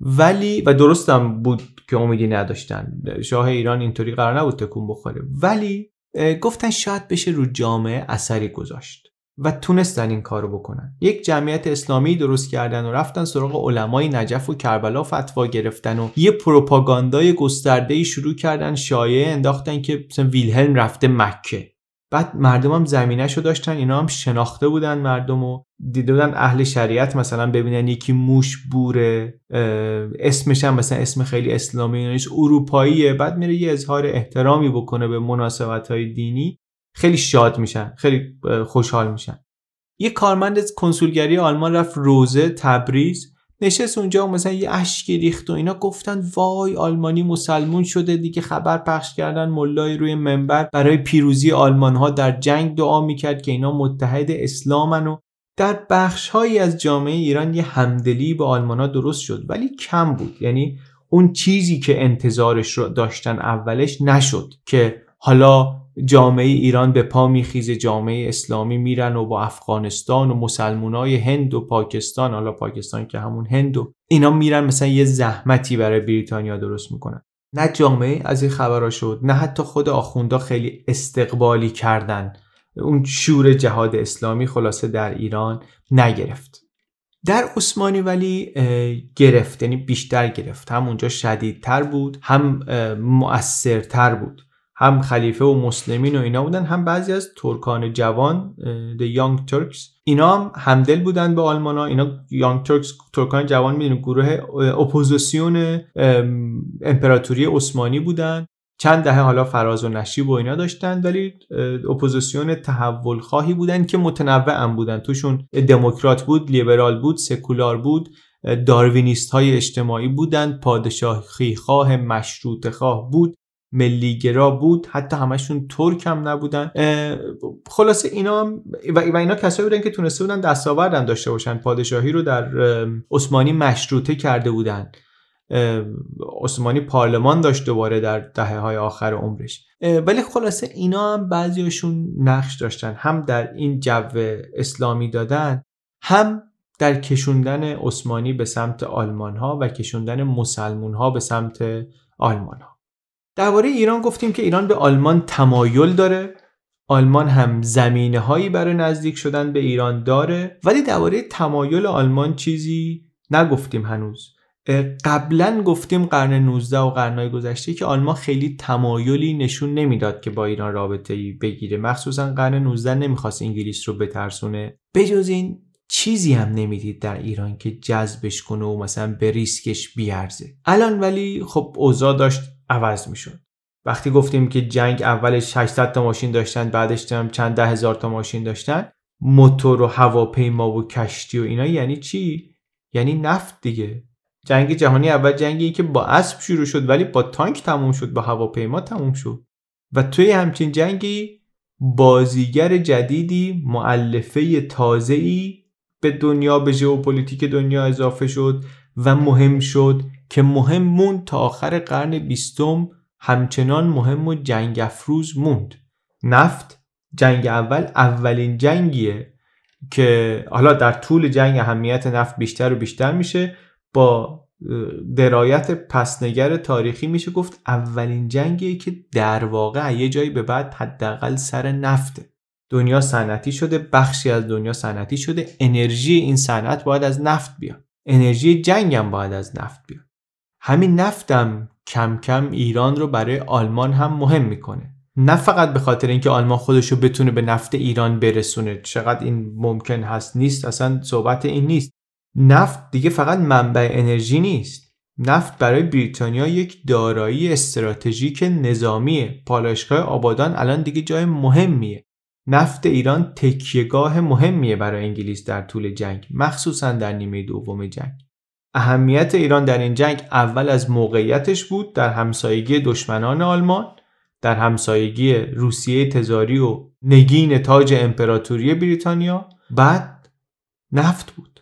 A: ولی و درستم بود که امیدی نداشتن شاه ایران اینطوری قرار نبود تکون بخوره ولی گفتن شاید بشه رو جامعه اثری گذاشت و تونستن این کارو بکنن یک جمعیت اسلامی درست کردن و رفتن سراغ علمای نجف و کربلا فتوا گرفتن و یه پروپاگاندای گسترده شروع کردن شایعه انداختن که مثلا ویلهلم رفته مکه بعد مردم هم زمینه شو داشتن اینا هم شناخته بودن مردم و دیده بودن اهل شریعت مثلا ببینن یکی موش بوره اسمش هم مثلا اسم خیلی اسلامی نیست اروپاییه بعد میره یه اظهار احترامی بکنه به مناسبت های دینی خیلی شاد میشن خیلی خوشحال میشن یه کارمند کنسولگری آلمان رفت روزه تبریز نشست اونجا و مثلا یه اشکی ریخت و اینا گفتن وای آلمانی مسلمون شده دیگه خبر پخش کردن ملای روی منبر برای پیروزی آلمان ها در جنگ دعا میکرد که اینا متحد اسلامن و در بخش هایی از جامعه ایران یه همدلی به آلمان ها درست شد ولی کم بود یعنی اون چیزی که انتظارش رو داشتن اولش نشد که حالا جامعه ایران به پا میخیزه جامعه اسلامی میرن و با افغانستان و مسلمونای هند و پاکستان حالا پاکستان که همون هند و اینا میرن مثلا یه زحمتی برای بریتانیا درست میکنن نه جامعه از این خبرا شد نه حتی خود آخوندا خیلی استقبالی کردن اون شور جهاد اسلامی خلاصه در ایران نگرفت در عثمانی ولی گرفت یعنی بیشتر گرفت هم اونجا شدیدتر بود هم مؤثرتر بود هم خلیفه و مسلمین و اینا بودن هم بعضی از ترکان جوان the young Turks اینا هم همدل بودن به آلمان ها اینا یانگ ترکس ترکان جوان میدونیم گروه اپوزیسیون امپراتوری عثمانی بودن چند دهه حالا فراز و نشیب و اینا داشتن ولی اپوزیسیون تحول خواهی بودن که متنوع هم بودن توشون دموکرات بود لیبرال بود سکولار بود داروینیست های اجتماعی بودند پادشاهی خواه مشروط خواه بود ملیگرا بود حتی همشون ترک هم نبودن خلاصه اینا و اینا کسایی بودن که تونسته بودن دستاوردن داشته باشن پادشاهی رو در عثمانی مشروطه کرده بودن عثمانی پارلمان داشت دوباره در دهه های آخر عمرش ولی خلاصه اینا هم بعضیاشون نقش داشتن هم در این جو اسلامی دادن هم در کشوندن عثمانی به سمت آلمان ها و کشوندن مسلمون ها به سمت آلمان ها درباره ایران گفتیم که ایران به آلمان تمایل داره آلمان هم زمینه هایی برای نزدیک شدن به ایران داره ولی درباره تمایل آلمان چیزی نگفتیم هنوز قبلا گفتیم قرن 19 و قرنهای گذشته که آلمان خیلی تمایلی نشون نمیداد که با ایران رابطه ای بگیره مخصوصا قرن 19 نمیخواست انگلیس رو بترسونه بجز این چیزی هم نمیدید در ایران که جذبش کنه و مثلا به ریسکش بیارزه الان ولی خب اوضاع داشت عوض میشد وقتی گفتیم که جنگ اولش 600 تا ماشین داشتن بعدش هم چند ده هزار تا ماشین داشتن موتور و هواپیما و کشتی و اینا یعنی چی یعنی نفت دیگه جنگ جهانی اول جنگی که با اسب شروع شد ولی با تانک تموم شد با هواپیما تموم شد و توی همچین جنگی بازیگر جدیدی معلفه تازه‌ای به دنیا به ژئوپلیتیک دنیا اضافه شد و مهم شد که مهم موند تا آخر قرن بیستم همچنان مهم و جنگ افروز موند نفت جنگ اول اولین جنگیه که حالا در طول جنگ اهمیت نفت بیشتر و بیشتر میشه با درایت پسنگر تاریخی میشه گفت اولین جنگیه که در واقع یه جایی به بعد حداقل سر نفته دنیا صنعتی شده بخشی از دنیا صنعتی شده انرژی این صنعت باید از نفت بیاد انرژی جنگ هم باید از نفت بیاد همین نفتم کم کم ایران رو برای آلمان هم مهم میکنه نه فقط به خاطر اینکه آلمان خودش رو بتونه به نفت ایران برسونه چقدر این ممکن هست نیست اصلا صحبت این نیست نفت دیگه فقط منبع انرژی نیست نفت برای بریتانیا یک دارایی استراتژیک نظامیه پالایشگاه آبادان الان دیگه جای مهمیه نفت ایران تکیهگاه مهمیه برای انگلیس در طول جنگ مخصوصا در نیمه دوم جنگ اهمیت ایران در این جنگ اول از موقعیتش بود در همسایگی دشمنان آلمان در همسایگی روسیه تزاری و نگین تاج امپراتوری بریتانیا بعد نفت بود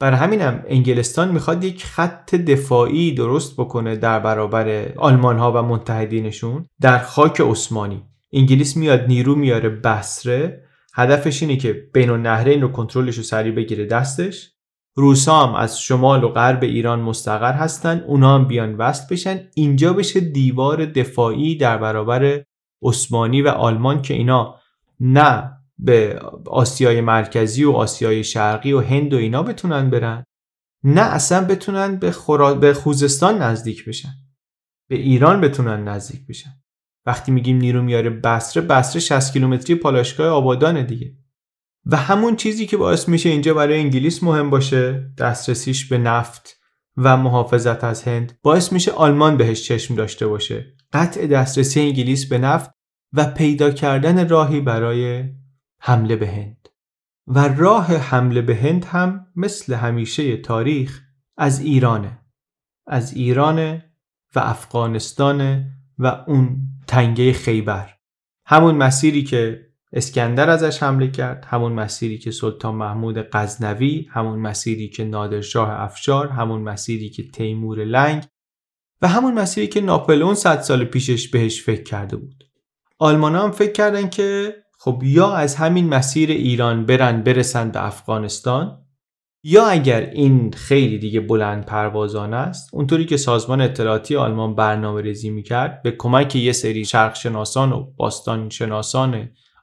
A: بر همینم انگلستان میخواد یک خط دفاعی درست بکنه در برابر آلمان ها و متحدینشون در خاک عثمانی انگلیس میاد نیرو میاره بسره هدفش اینه که بین النهرین رو کنترلش رو سریع بگیره دستش هم از شمال و غرب ایران مستقر هستن اونا هم بیان وصل بشن اینجا بشه دیوار دفاعی در برابر عثمانی و آلمان که اینا نه به آسیای مرکزی و آسیای شرقی و هند و اینا بتونن برن نه اصلا بتونن به, به خوزستان نزدیک بشن به ایران بتونن نزدیک بشن وقتی میگیم نیرو میاره بسره بسره 60 کیلومتری پالاشگاه آبادانه دیگه و همون چیزی که باعث میشه اینجا برای انگلیس مهم باشه دسترسیش به نفت و محافظت از هند باعث میشه آلمان بهش چشم داشته باشه قطع دسترسی انگلیس به نفت و پیدا کردن راهی برای حمله به هند و راه حمله به هند هم مثل همیشه تاریخ از ایرانه از ایران و افغانستان و اون تنگه خیبر همون مسیری که اسکندر ازش حمله کرد همون مسیری که سلطان محمود غزنوی همون مسیری که نادرشاه افشار همون مسیری که تیمور لنگ و همون مسیری که ناپلون 100 سال پیشش بهش فکر کرده بود آلمان هم فکر کردن که خب یا از همین مسیر ایران برن برسن به افغانستان یا اگر این خیلی دیگه بلند پروازانه است اونطوری که سازمان اطلاعاتی آلمان برنامه ریزی میکرد به کمک یه سری شرق و باستان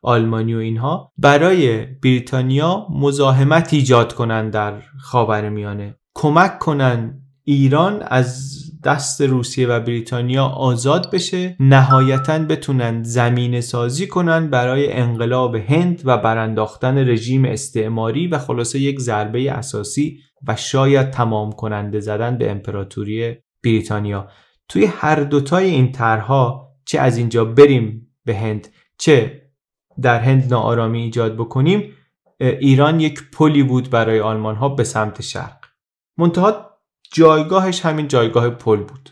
A: آلمانی و اینها برای بریتانیا مزاحمت ایجاد کنن در میانه کمک کنن ایران از دست روسیه و بریتانیا آزاد بشه نهایتا بتونن زمین سازی کنن برای انقلاب هند و برانداختن رژیم استعماری و خلاصه یک ضربه اساسی و شاید تمام کننده زدن به امپراتوری بریتانیا توی هر دوتای این طرحها چه از اینجا بریم به هند چه در هند ناآرامی ایجاد بکنیم ایران یک پلی بود برای آلمان ها به سمت شرق منتها جایگاهش همین جایگاه پل بود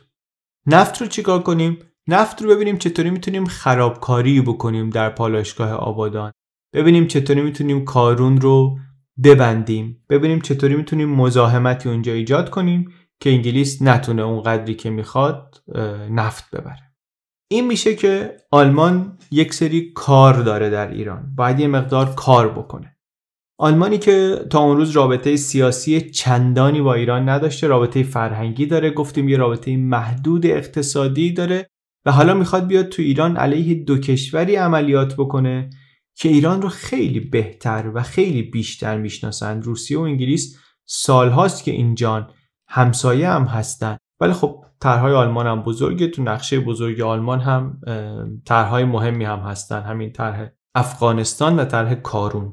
A: نفت رو چیکار کنیم نفت رو ببینیم چطوری میتونیم خرابکاری بکنیم در پالایشگاه آبادان ببینیم چطوری میتونیم کارون رو ببندیم ببینیم چطوری میتونیم مزاحمتی اونجا ایجاد کنیم که انگلیس نتونه اون قدری که میخواد نفت ببره این میشه که آلمان یک سری کار داره در ایران باید یه مقدار کار بکنه آلمانی که تا اون روز رابطه سیاسی چندانی با ایران نداشته رابطه فرهنگی داره گفتیم یه رابطه محدود اقتصادی داره و حالا میخواد بیاد تو ایران علیه دو کشوری عملیات بکنه که ایران رو خیلی بهتر و خیلی بیشتر میشناسند روسیه و انگلیس سالهاست که اینجان همسایه هم هستند ولی خب طرحهای آلمان هم بزرگه تو نقشه بزرگ آلمان هم طرحهای مهمی هم هستن همین طرح افغانستان و طرح کارون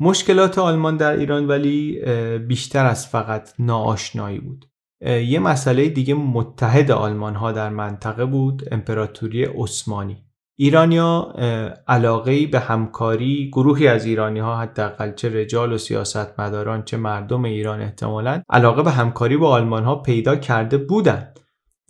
A: مشکلات آلمان در ایران ولی بیشتر از فقط ناآشنایی بود یه مسئله دیگه متحد آلمان ها در منطقه بود امپراتوری عثمانی ایرانیا علاقه به همکاری گروهی از ایرانی ها حداقل چه رجال و سیاستمداران چه مردم ایران احتمالا علاقه به همکاری با آلمان ها پیدا کرده بودند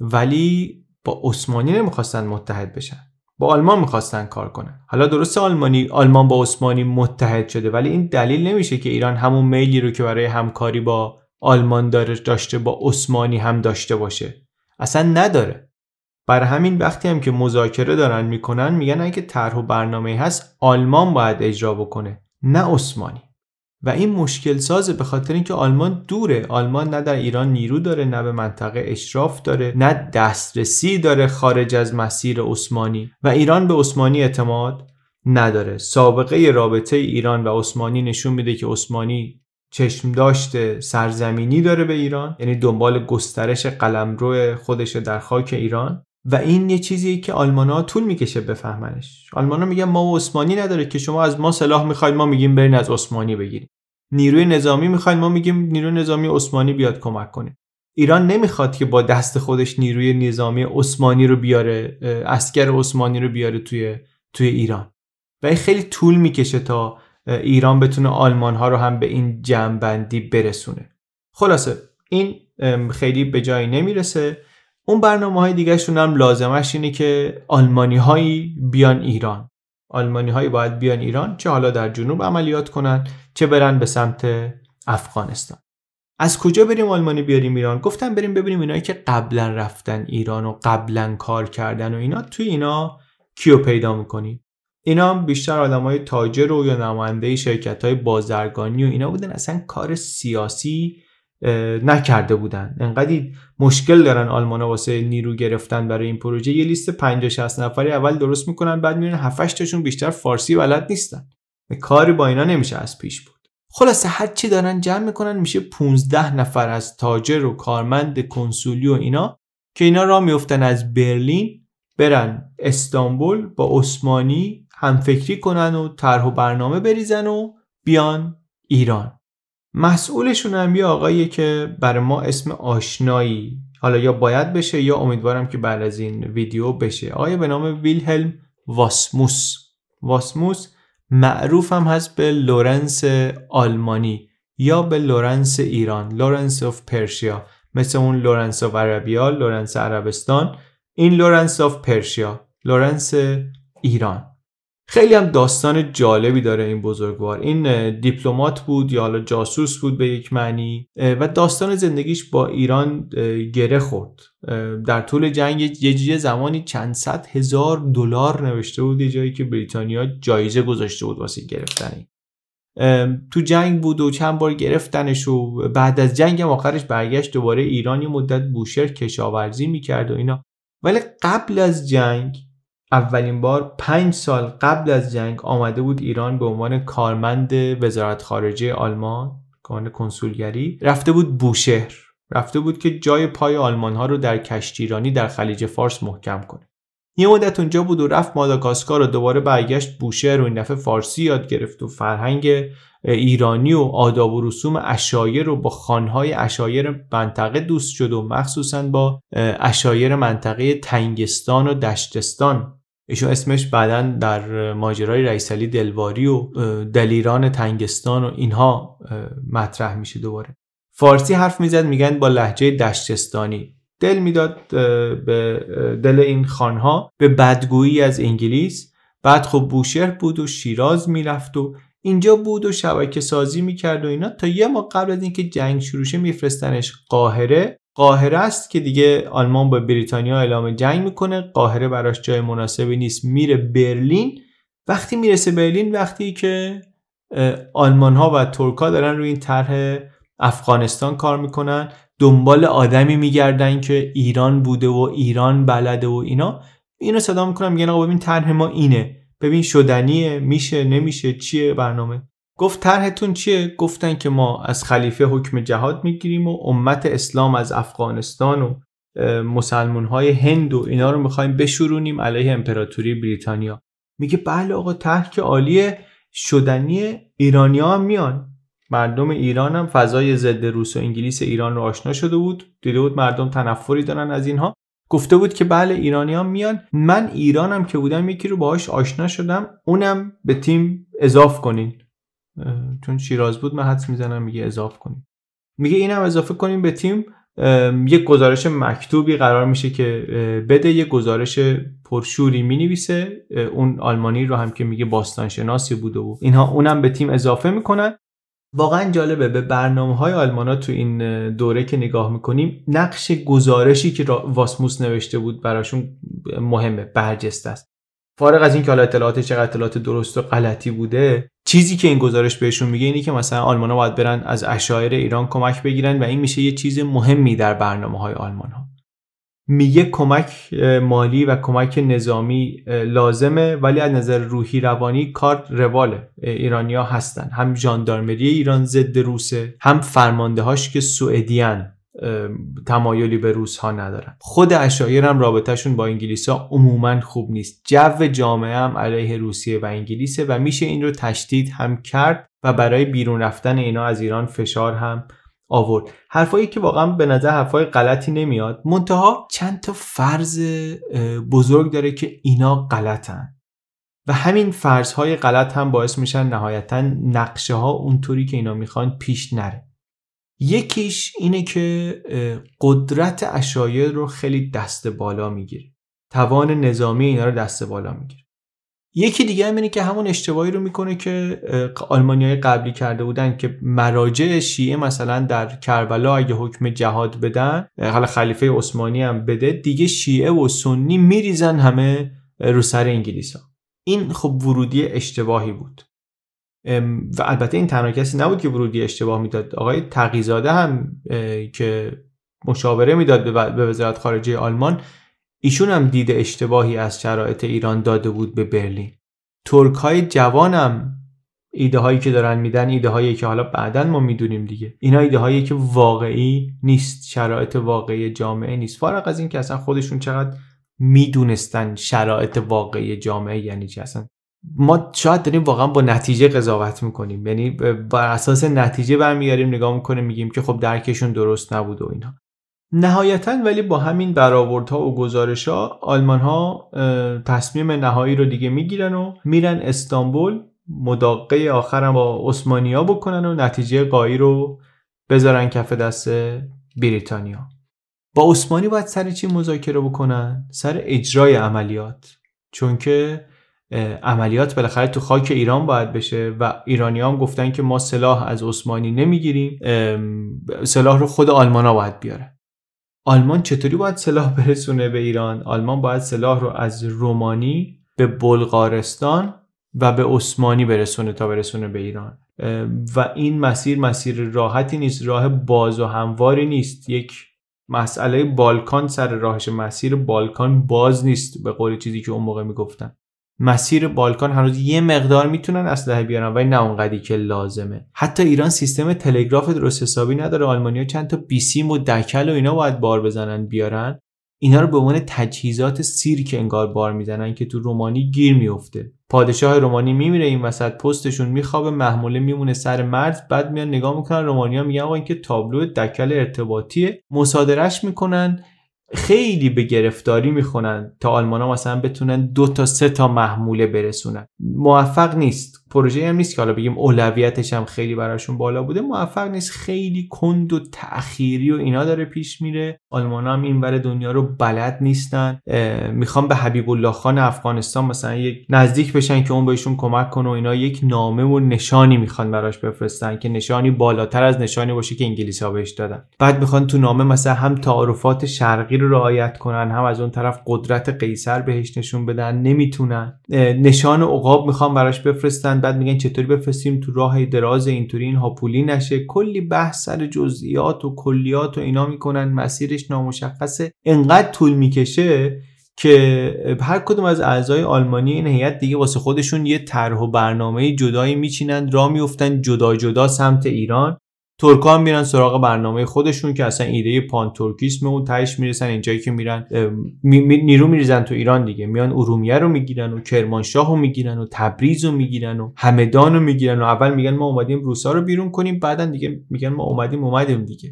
A: ولی با عثمانی نمیخواستن متحد بشن با آلمان میخواستن کار کنن حالا درست آلمانی آلمان با عثمانی متحد شده ولی این دلیل نمیشه که ایران همون میلی رو که برای همکاری با آلمان داره داشته با عثمانی هم داشته باشه اصلا نداره بر همین وقتی هم که مذاکره دارن میکنن میگن اگه طرح و برنامه هست آلمان باید اجرا بکنه نه عثمانی و این مشکل سازه به خاطر اینکه آلمان دوره آلمان نه در ایران نیرو داره نه به منطقه اشراف داره نه دسترسی داره خارج از مسیر عثمانی و ایران به عثمانی اعتماد نداره سابقه رابطه ایران و عثمانی نشون میده که عثمانی چشم داشته سرزمینی داره به ایران یعنی دنبال گسترش قلمرو خودش در خاک ایران و این یه چیزیه که آلمان طول میکشه بفهمنش آلمان ها میگن ما عثمانی نداره که شما از ما سلاح میخواید ما میگیم برین از عثمانی بگیریم نیروی نظامی میخواید ما میگیم نیروی نظامی عثمانی بیاد کمک کنه ایران نمیخواد که با دست خودش نیروی نظامی عثمانی رو بیاره اسکر عثمانی رو بیاره توی توی ایران و این خیلی طول میکشه تا ایران بتونه آلمان ها رو هم به این جمعبندی برسونه خلاصه این خیلی به جایی نمیرسه اون برنامه های دیگهشون هم لازمش اینه که آلمانی هایی بیان ایران آلمانی هایی باید بیان ایران چه حالا در جنوب عملیات کنند، چه برن به سمت افغانستان از کجا بریم آلمانی بیاریم ایران گفتم بریم ببینیم اینایی که قبلا رفتن ایران و قبلا کار کردن و اینا توی اینا کیو پیدا میکنیم اینا هم بیشتر آدم های تاجر و یا نماینده شرکت های بازرگانی و اینا بودن اصلا کار سیاسی نکرده بودن انقدی مشکل دارن آلمانا واسه نیرو گرفتن برای این پروژه یه لیست 50 60 نفری اول درست میکنن بعد میبینن 7 تاشون بیشتر فارسی بلد نیستن کاری با اینا نمیشه از پیش بود خلاصه هر چی دارن جمع میکنن میشه 15 نفر از تاجر و کارمند کنسولی و اینا که اینا را میفتن از برلین برن استانبول با عثمانی همفکری کنن و طرح و برنامه بریزن و بیان ایران مسئولشون هم یه آقاییه که برای ما اسم آشنایی حالا یا باید بشه یا امیدوارم که بعد از این ویدیو بشه آقای به نام ویلهلم واسموس واسموس معروف هم هست به لورنس آلمانی یا به لورنس ایران لورنس آف پرشیا مثل اون لورنس آف عربیا لورنس عربستان این لورنس آف پرشیا لورنس ایران خیلی هم داستان جالبی داره این بزرگوار این دیپلمات بود یا حالا جاسوس بود به یک معنی و داستان زندگیش با ایران گره خورد در طول جنگ یه زمانی چند صد هزار دلار نوشته بود یه جایی که بریتانیا جایزه گذاشته بود واسه گرفتنی تو جنگ بود و چند بار گرفتنش و بعد از جنگ هم آخرش برگشت دوباره ایرانی مدت بوشهر کشاورزی میکرد و اینا ولی قبل از جنگ اولین بار پنج سال قبل از جنگ آمده بود ایران به عنوان کارمند وزارت خارجه آلمان کارمند کنسولگری رفته بود بوشهر رفته بود که جای پای آلمان ها رو در ایرانی در خلیج فارس محکم کنه یه مدت اونجا بود و رفت ماداگاسکار و دوباره برگشت بوشهر و این دفعه فارسی یاد گرفت و فرهنگ ایرانی و آداب و رسوم اشایر رو با خانهای اشایر منطقه دوست شد و مخصوصا با اشایر منطقه تنگستان و دشتستان ایشون اسمش بعدا در ماجرای رئیسالی دلواری و دلیران تنگستان و اینها مطرح میشه دوباره فارسی حرف میزد میگن با لحجه دشتستانی دل میداد به دل این خانها به بدگویی از انگلیس بعد خب بوشهر بود و شیراز میرفت و اینجا بود و شبکه سازی میکرد و اینا تا یه ما قبل از اینکه جنگ شروع شه میفرستنش قاهره قاهره است که دیگه آلمان با بریتانیا اعلام جنگ میکنه قاهره براش جای مناسبی نیست میره برلین وقتی میرسه برلین وقتی که آلمان ها و ترک ها دارن روی این طرح افغانستان کار میکنن دنبال آدمی میگردن که ایران بوده و ایران بلده و اینا اینو صدا میکنم میگن آقا ببین طرح ما اینه ببین شدنیه میشه نمیشه چیه برنامه گفت طرحتون چیه گفتن که ما از خلیفه حکم جهاد میگیریم و امت اسلام از افغانستان و مسلمون های هند و اینا رو میخوایم بشورونیم علیه امپراتوری بریتانیا میگه بله آقا طرح که عالی شدنی ایرانیا هم میان مردم ایران هم فضای ضد روس و انگلیس ایران رو آشنا شده بود دیده بود مردم تنفری دارن از اینها گفته بود که بله ایرانی میان من ایرانم که بودم یکی رو باهاش آشنا شدم اونم به تیم اضاف کنین چون شیراز بود من حدس میزنم میگه اضاف کنیم میگه اینم اضافه کنیم به تیم یک گزارش مکتوبی قرار میشه که بده یک گزارش پرشوری مینویسه اون آلمانی رو هم که میگه باستانشناسی بوده و اینها اونم به تیم اضافه میکنن واقعا جالبه به برنامه های آلمان ها تو این دوره که نگاه میکنیم نقش گزارشی که واسموس نوشته بود براشون مهمه برجسته است فارغ از اینکه حالا اطلاعاتش چقدر اطلاعات درست و غلطی بوده چیزی که این گزارش بهشون میگه اینه که مثلا آلمان ها باید برن از اشایر ایران کمک بگیرن و این میشه یه چیز مهمی در برنامه های آلمان ها میگه کمک مالی و کمک نظامی لازمه ولی از نظر روحی روانی کار روال ایرانیا هستن هم جاندارمری ایران ضد روسه هم فرمانده هاش که سوئدیان تمایلی به روس ها ندارن خود اشایر هم رابطهشون با انگلیس ها عموما خوب نیست جو جامعه هم علیه روسیه و انگلیسه و میشه این رو تشدید هم کرد و برای بیرون رفتن اینا از ایران فشار هم آورد حرفایی که واقعا به نظر حرفای غلطی نمیاد منتها چند تا فرض بزرگ داره که اینا غلطن و همین فرض های غلط هم باعث میشن نهایتا نقشه ها اونطوری که اینا میخوان پیش نره یکیش اینه که قدرت اشایر رو خیلی دست بالا میگیره توان نظامی اینا رو دست بالا میگیره یکی دیگه هم اینه که همون اشتباهی رو میکنه که آلمانی های قبلی کرده بودن که مراجع شیعه مثلا در کربلا اگه حکم جهاد بدن حالا خلیفه عثمانی هم بده دیگه شیعه و سنی میریزن همه رو سر انگلیس ها این خب ورودی اشتباهی بود و البته این تنها کسی نبود که ورودی اشتباه میداد آقای تقیزاده هم که مشاوره میداد به وزارت خارجه آلمان ایشون هم دید اشتباهی از شرایط ایران داده بود به برلین ترک های جوانم ایده هایی که دارن میدن ایده هایی که حالا بعدا ما میدونیم دیگه اینا ایده هایی که واقعی نیست شرایط واقعی جامعه نیست فرق از این که اصلا خودشون چقدر میدونستن شرایط واقعی جامعه یعنی چی اصلا ما شاید داریم واقعا با نتیجه قضاوت میکنیم یعنی بر اساس نتیجه برمیگردیم نگاه میکنیم میگیم که خب درکشون درست نبود و اینا نهایتا ولی با همین برآوردها و گزارش ها آلمان ها تصمیم نهایی رو دیگه میگیرن و میرن استانبول مداقه آخرم با ها بکنن و نتیجه قایی رو بذارن کف دست بریتانیا با عثمانی باید سر چی مذاکره بکنن سر اجرای عملیات چون که عملیات بالاخره تو خاک ایران باید بشه و ایرانی هم گفتن که ما سلاح از عثمانی نمیگیریم سلاح رو خود آلمانا باید بیاره آلمان چطوری باید سلاح برسونه به ایران آلمان باید سلاح رو از رومانی به بلغارستان و به عثمانی برسونه تا برسونه به ایران و این مسیر مسیر راحتی نیست راه باز و همواری نیست یک مسئله بالکان سر راهش مسیر بالکان باز نیست به قول چیزی که اون موقع میگفتن مسیر بالکان هنوز یه مقدار میتونن اسلحه بیارن ولی نه اونقدی که لازمه حتی ایران سیستم تلگراف درست حسابی نداره آلمانیا چند تا بیسیم و دکل و اینا باید بار بزنن بیارن اینا رو به عنوان تجهیزات سیرک انگار بار میزنن که تو رومانی گیر میفته پادشاه رومانی میمیره این وسط پستشون میخوابه محموله میمونه سر مرز بعد میان نگاه میکنن رومانیا میگن آقا این که تابلو دکل ارتباطیه مصادرش میکنن خیلی به گرفتاری میخونن تا آلمان ها مثلا بتونن دو تا سه تا محموله برسونن موفق نیست پروژه هم نیست که حالا بگیم اولویتش هم خیلی براشون بالا بوده موفق نیست خیلی کند و تأخیری و اینا داره پیش میره آلمان هم این بر دنیا رو بلد نیستن میخوام به حبیب الله خان افغانستان مثلا یک نزدیک بشن که اون بهشون کمک کنه و اینا یک نامه و نشانی میخوان براش بفرستن که نشانی بالاتر از نشانی باشه که انگلیسی ها بهش دادن بعد میخوان تو نامه مثلا هم تعارفات شرقی رو رعایت کنن هم از اون طرف قدرت قیصر بهش نشون بدن نمیتونن نشان عقاب میخوان براش بفرستن بعد میگن چطوری بفرستیم تو راه دراز اینطوری این هاپولی نشه کلی بحث سر جزئیات و کلیات و اینا میکنن مسیرش نامشخصه انقدر طول میکشه که هر کدوم از اعضای آلمانی این هیئت دیگه واسه خودشون یه طرح و برنامه جدایی میچینند را میفتن جدا جدا سمت ایران ترکا هم میرن سراغ برنامه خودشون که اصلا ایده پان ترکیسم اون تهش میرسن اینجایی که میرن نیرو میریزن تو ایران دیگه میان ارومیه رو میگیرن و کرمانشاه رو میگیرن و تبریز رو میگیرن و همدان رو میگیرن و اول میگن ما اومدیم روسا رو بیرون کنیم بعدا دیگه میگن ما اومدیم اومدیم دیگه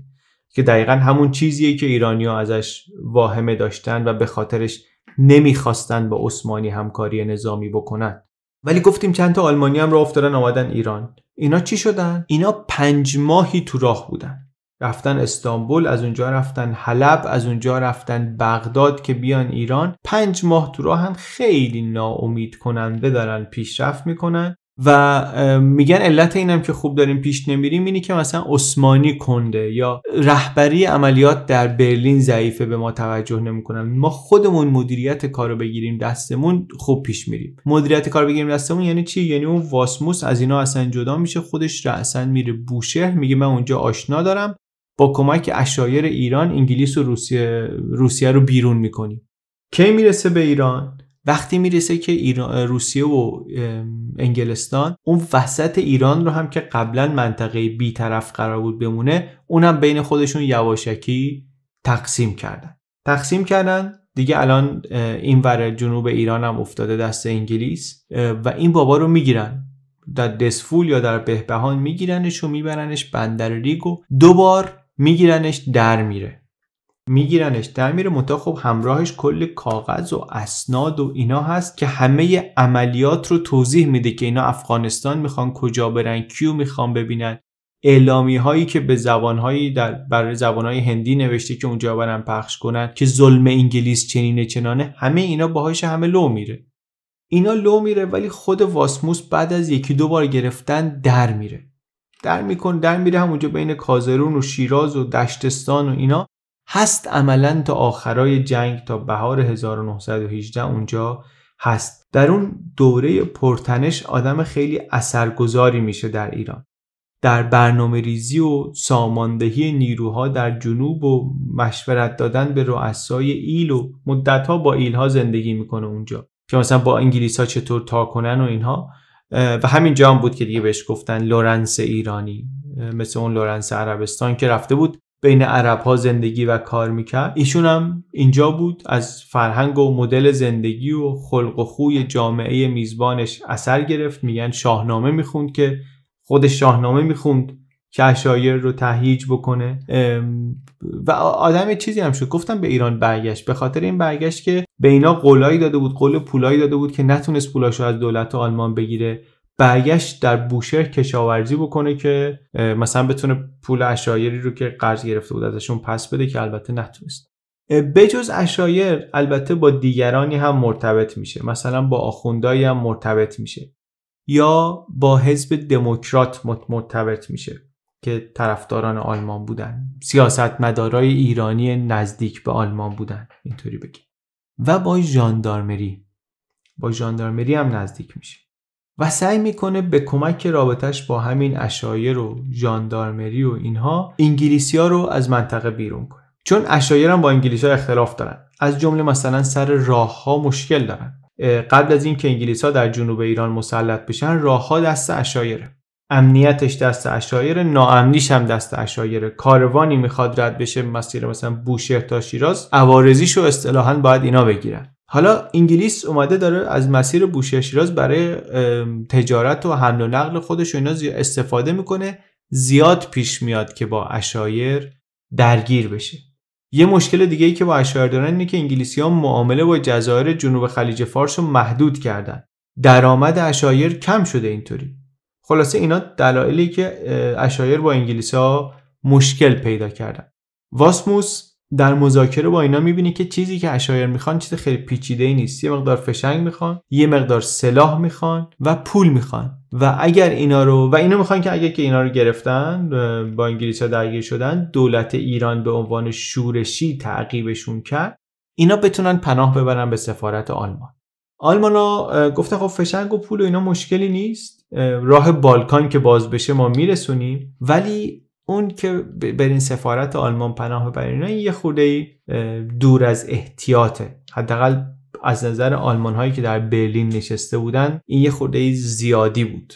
A: که دقیقا همون چیزیه که ایرانیا ازش واهمه داشتن و به خاطرش نمیخواستن با عثمانی همکاری نظامی بکنن ولی گفتیم چند تا آلمانی هم افتادن آمدن ایران اینا چی شدن؟ اینا پنج ماهی تو راه بودن رفتن استانبول از اونجا رفتن حلب از اونجا رفتن بغداد که بیان ایران پنج ماه تو راهن خیلی ناامید کننده دارن پیشرفت میکنن و میگن علت اینم که خوب داریم پیش نمیریم اینه که مثلا عثمانی کنده یا رهبری عملیات در برلین ضعیفه به ما توجه نمیکنن ما خودمون مدیریت کارو بگیریم دستمون خوب پیش میریم مدیریت کارو بگیریم دستمون یعنی چی یعنی اون واسموس از اینا اصلا جدا میشه خودش رأسا میره بوشهر میگه من اونجا آشنا دارم با کمک اشایر ایران انگلیس و روسیه روسیه رو بیرون میکنیم کی میرسه به ایران وقتی میرسه که روسیه و انگلستان اون وسط ایران رو هم که قبلا منطقه بی طرف قرار بود بمونه اونم بین خودشون یواشکی تقسیم کردن تقسیم کردن دیگه الان این ور جنوب ایران هم افتاده دست انگلیس و این بابا رو میگیرن در دسفول یا در بهبهان میگیرنش و میبرنش بندر ریگ و دوبار میگیرنش در میره میگیرنش در میره منتها خب همراهش کل کاغذ و اسناد و اینا هست که همه عملیات رو توضیح میده که اینا افغانستان میخوان کجا برن کیو میخوان ببینن اعلامی هایی که به زبان در برای زبان های هندی نوشته که اونجا برن پخش کنن که ظلم انگلیس چنینه چنانه همه اینا باهاش همه لو میره اینا لو میره ولی خود واسموس بعد از یکی دو بار گرفتن در میره در میکن در میره همونجا بین کازرون و شیراز و دشتستان و اینا هست عملا تا آخرای جنگ تا بهار 1918 اونجا هست در اون دوره پرتنش آدم خیلی اثرگذاری میشه در ایران در برنامه ریزی و ساماندهی نیروها در جنوب و مشورت دادن به رؤسای ایل و مدتها با ایلها زندگی میکنه اونجا که مثلا با انگلیس ها چطور تا کنن و اینها و همین جا هم بود که دیگه بهش گفتن لورنس ایرانی مثل اون لورنس عربستان که رفته بود بین عرب ها زندگی و کار میکرد ایشون هم اینجا بود از فرهنگ و مدل زندگی و خلق و خوی جامعه میزبانش اثر گرفت میگن شاهنامه میخوند که خودش شاهنامه میخوند که اشایر رو تهیج بکنه و آدم چیزی هم شد گفتم به ایران برگشت به خاطر این برگشت که به اینا قولایی داده بود قول پولایی داده بود که نتونست پولاشو از دولت آلمان بگیره برگشت در بوشهر کشاورزی بکنه که مثلا بتونه پول اشایری رو که قرض گرفته بود ازشون پس بده که البته نتونست بجز اشایر البته با دیگرانی هم مرتبط میشه مثلا با آخوندایی هم مرتبط میشه یا با حزب دموکرات مرتبط میشه که طرفداران آلمان بودن سیاستمدارای ایرانی نزدیک به آلمان بودن اینطوری بگی. و با ژاندارمری با ژاندارمری هم نزدیک میشه و سعی میکنه به کمک رابطش با همین اشایر و ژاندارمری و اینها انگلیسی ها رو از منطقه بیرون کنه چون اشایر هم با انگلیسی ها اختلاف دارن از جمله مثلا سر راه ها مشکل دارن قبل از اینکه انگلیس ها در جنوب ایران مسلط بشن راه ها دست اشایره امنیتش دست اشایره ناامنیش هم دست اشایره کاروانی میخواد رد بشه مسیر مثلا بوشهر تا شیراز عوارزیش رو اصطلاحا باید اینا بگیرن حالا انگلیس اومده داره از مسیر بوشهر شیراز برای تجارت و حمل و نقل خودش و اینا استفاده میکنه زیاد پیش میاد که با اشایر درگیر بشه یه مشکل دیگه ای که با اشایر دارن اینه که ها معامله با جزایر جنوب خلیج فارس رو محدود کردن درآمد اشایر کم شده اینطوری خلاصه اینا دلایلی که اشایر با انگلیس ها مشکل پیدا کردن واسموس در مذاکره با اینا میبینی که چیزی که اشایر میخوان چیز خیلی پیچیده ای نیست یه مقدار فشنگ میخوان یه مقدار سلاح میخوان و پول میخوان و اگر اینا رو و اینا میخوان که اگر که اینا رو گرفتن با انگلیس ها درگیر شدن دولت ایران به عنوان شورشی تعقیبشون کرد اینا بتونن پناه ببرن به سفارت آلمان آلمان ها گفتن خب فشنگ و پول و اینا مشکلی نیست راه بالکان که باز بشه ما میرسونیم ولی اون که برین سفارت آلمان پناه ببرین یه خورده دور از احتیاطه حداقل از نظر آلمان هایی که در برلین نشسته بودن این یه خورده زیادی بود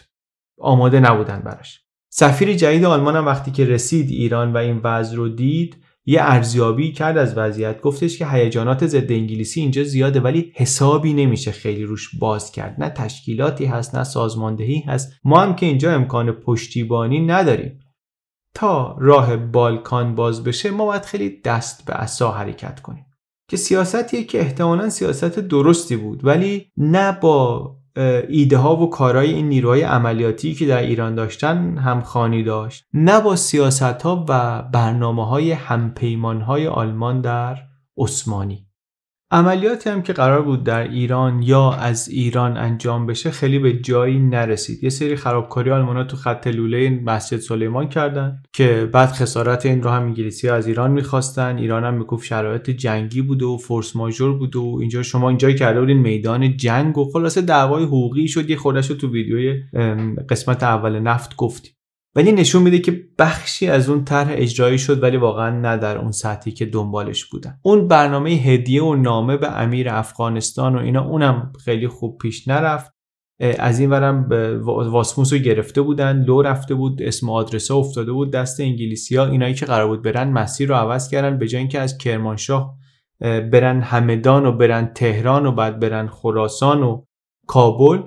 A: آماده نبودن براش سفیر جدید آلمان هم وقتی که رسید ایران و این وضع رو دید یه ارزیابی کرد از وضعیت گفتش که هیجانات ضد انگلیسی اینجا زیاده ولی حسابی نمیشه خیلی روش باز کرد نه تشکیلاتی هست نه سازماندهی هست ما هم که اینجا امکان پشتیبانی نداریم تا راه بالکان باز بشه ما باید خیلی دست به اسا حرکت کنیم که سیاستیه که احتمالا سیاست درستی بود ولی نه با ایده ها و کارهای این نیروهای عملیاتی که در ایران داشتن هم خانی داشت نه با سیاست ها و برنامه های همپیمان های آلمان در عثمانی عملیاتی هم که قرار بود در ایران یا از ایران انجام بشه خیلی به جایی نرسید یه سری خرابکاری ها تو خط لوله مسجد سلیمان کردن که بعد خسارت این رو هم انگلیسی از ایران میخواستن ایران هم میگفت شرایط جنگی بوده و فورس ماژور بوده. و اینجا شما اینجا کرده بودین میدان جنگ و خلاصه دعوای حقوقی شد یه خودش رو تو ویدیوی قسمت اول نفت گفتیم ولی نشون میده که بخشی از اون طرح اجرایی شد ولی واقعا نه در اون سطحی که دنبالش بودن اون برنامه هدیه و نامه به امیر افغانستان و اینا اونم خیلی خوب پیش نرفت از این ورم واسموس رو گرفته بودن لو رفته بود اسم آدرسه افتاده بود دست انگلیسی ها اینایی که قرار بود برن مسیر رو عوض کردن به جای اینکه از کرمانشاه برن همدان و برن تهران و بعد برن خراسان و کابل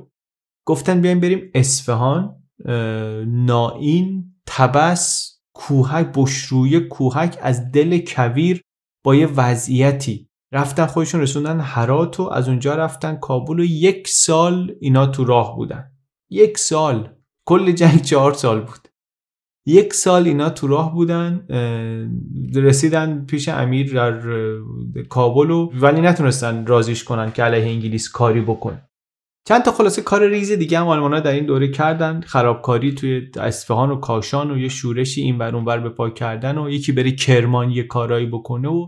A: گفتن بیایم بریم اصفهان نائین تبس کوهک بشروی کوهک از دل کویر با یه وضعیتی رفتن خودشون رسوندن هرات و از اونجا رفتن کابل و یک سال اینا تو راه بودن یک سال کل جنگ چهار سال بود یک سال اینا تو راه بودن رسیدن پیش امیر در کابل و ولی نتونستن رازیش کنن که علیه انگلیس کاری بکن چند تا خلاصه کار ریز دیگه هم آلمان ها در این دوره کردن خرابکاری توی اصفهان و کاشان و یه شورشی این بر اونور به پا کردن و یکی بره کرمان یه کارایی بکنه و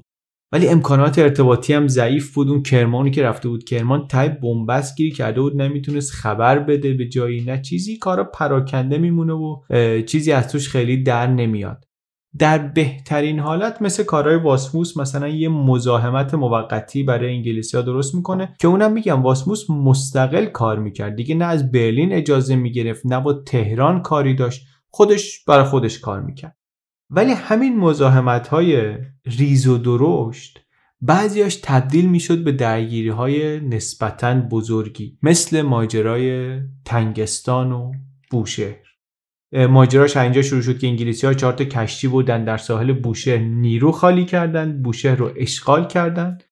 A: ولی امکانات ارتباطی هم ضعیف بود اون کرمانی که رفته بود کرمان تای بنبست گیری کرده بود نمیتونست خبر بده به جایی نه چیزی کارا پراکنده میمونه و چیزی از توش خیلی در نمیاد در بهترین حالت مثل کارهای واسموس مثلا یه مزاحمت موقتی برای انگلیسی ها درست میکنه که اونم میگم واسموس مستقل کار میکرد دیگه نه از برلین اجازه میگرفت نه با تهران کاری داشت خودش برای خودش کار میکرد ولی همین مزاحمت های ریز و درشت بعضیاش تبدیل میشد به درگیری های نسبتا بزرگی مثل ماجرای تنگستان و بوشهر ماجراش اینجا شروع شد که انگلیسی ها چهار تا کشتی بودن در ساحل بوشهر نیرو خالی کردند بوشهر رو اشغال کردند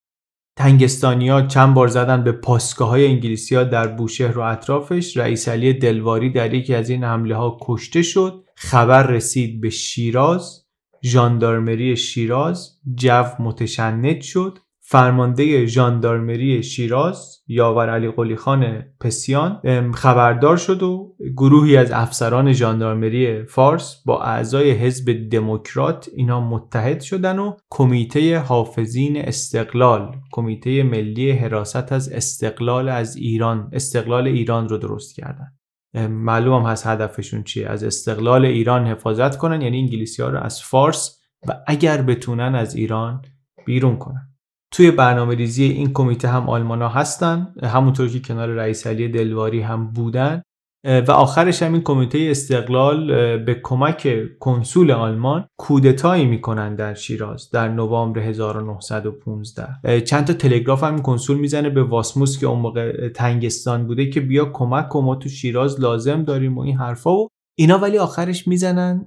A: تنگستانی ها چند بار زدن به پاسگاه های انگلیسی ها در بوشهر و اطرافش رئیس علی دلواری در یکی از این حمله ها کشته شد خبر رسید به شیراز ژاندارمری شیراز جو متشنج شد فرمانده ژاندارمری شیراز یاور علی قلی خان پسیان خبردار شد و گروهی از افسران ژاندارمری فارس با اعضای حزب دموکرات اینا متحد شدن و کمیته حافظین استقلال کمیته ملی حراست از استقلال از ایران استقلال ایران رو درست کردن معلوم هست هدفشون چیه از استقلال ایران حفاظت کنن یعنی انگلیسی ها رو از فارس و اگر بتونن از ایران بیرون کنن توی برنامه ریزی این کمیته هم آلمانا هستن همونطور که کنار رئیس علی دلواری هم بودن و آخرش هم این کمیته استقلال به کمک کنسول آلمان کودتایی میکنن در شیراز در نوامبر 1915 چند تا تلگراف هم کنسول میزنه به واسموس که اون موقع تنگستان بوده که بیا کمک و ما تو شیراز لازم داریم و این حرفا و اینا ولی آخرش میزنن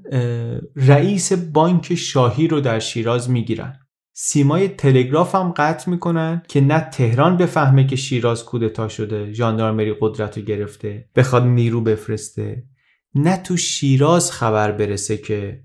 A: رئیس بانک شاهی رو در شیراز میگیرن سیمای تلگراف هم قطع میکنن که نه تهران بفهمه که شیراز کودتا شده ژاندارمری قدرت رو گرفته بخواد نیرو بفرسته نه تو شیراز خبر برسه که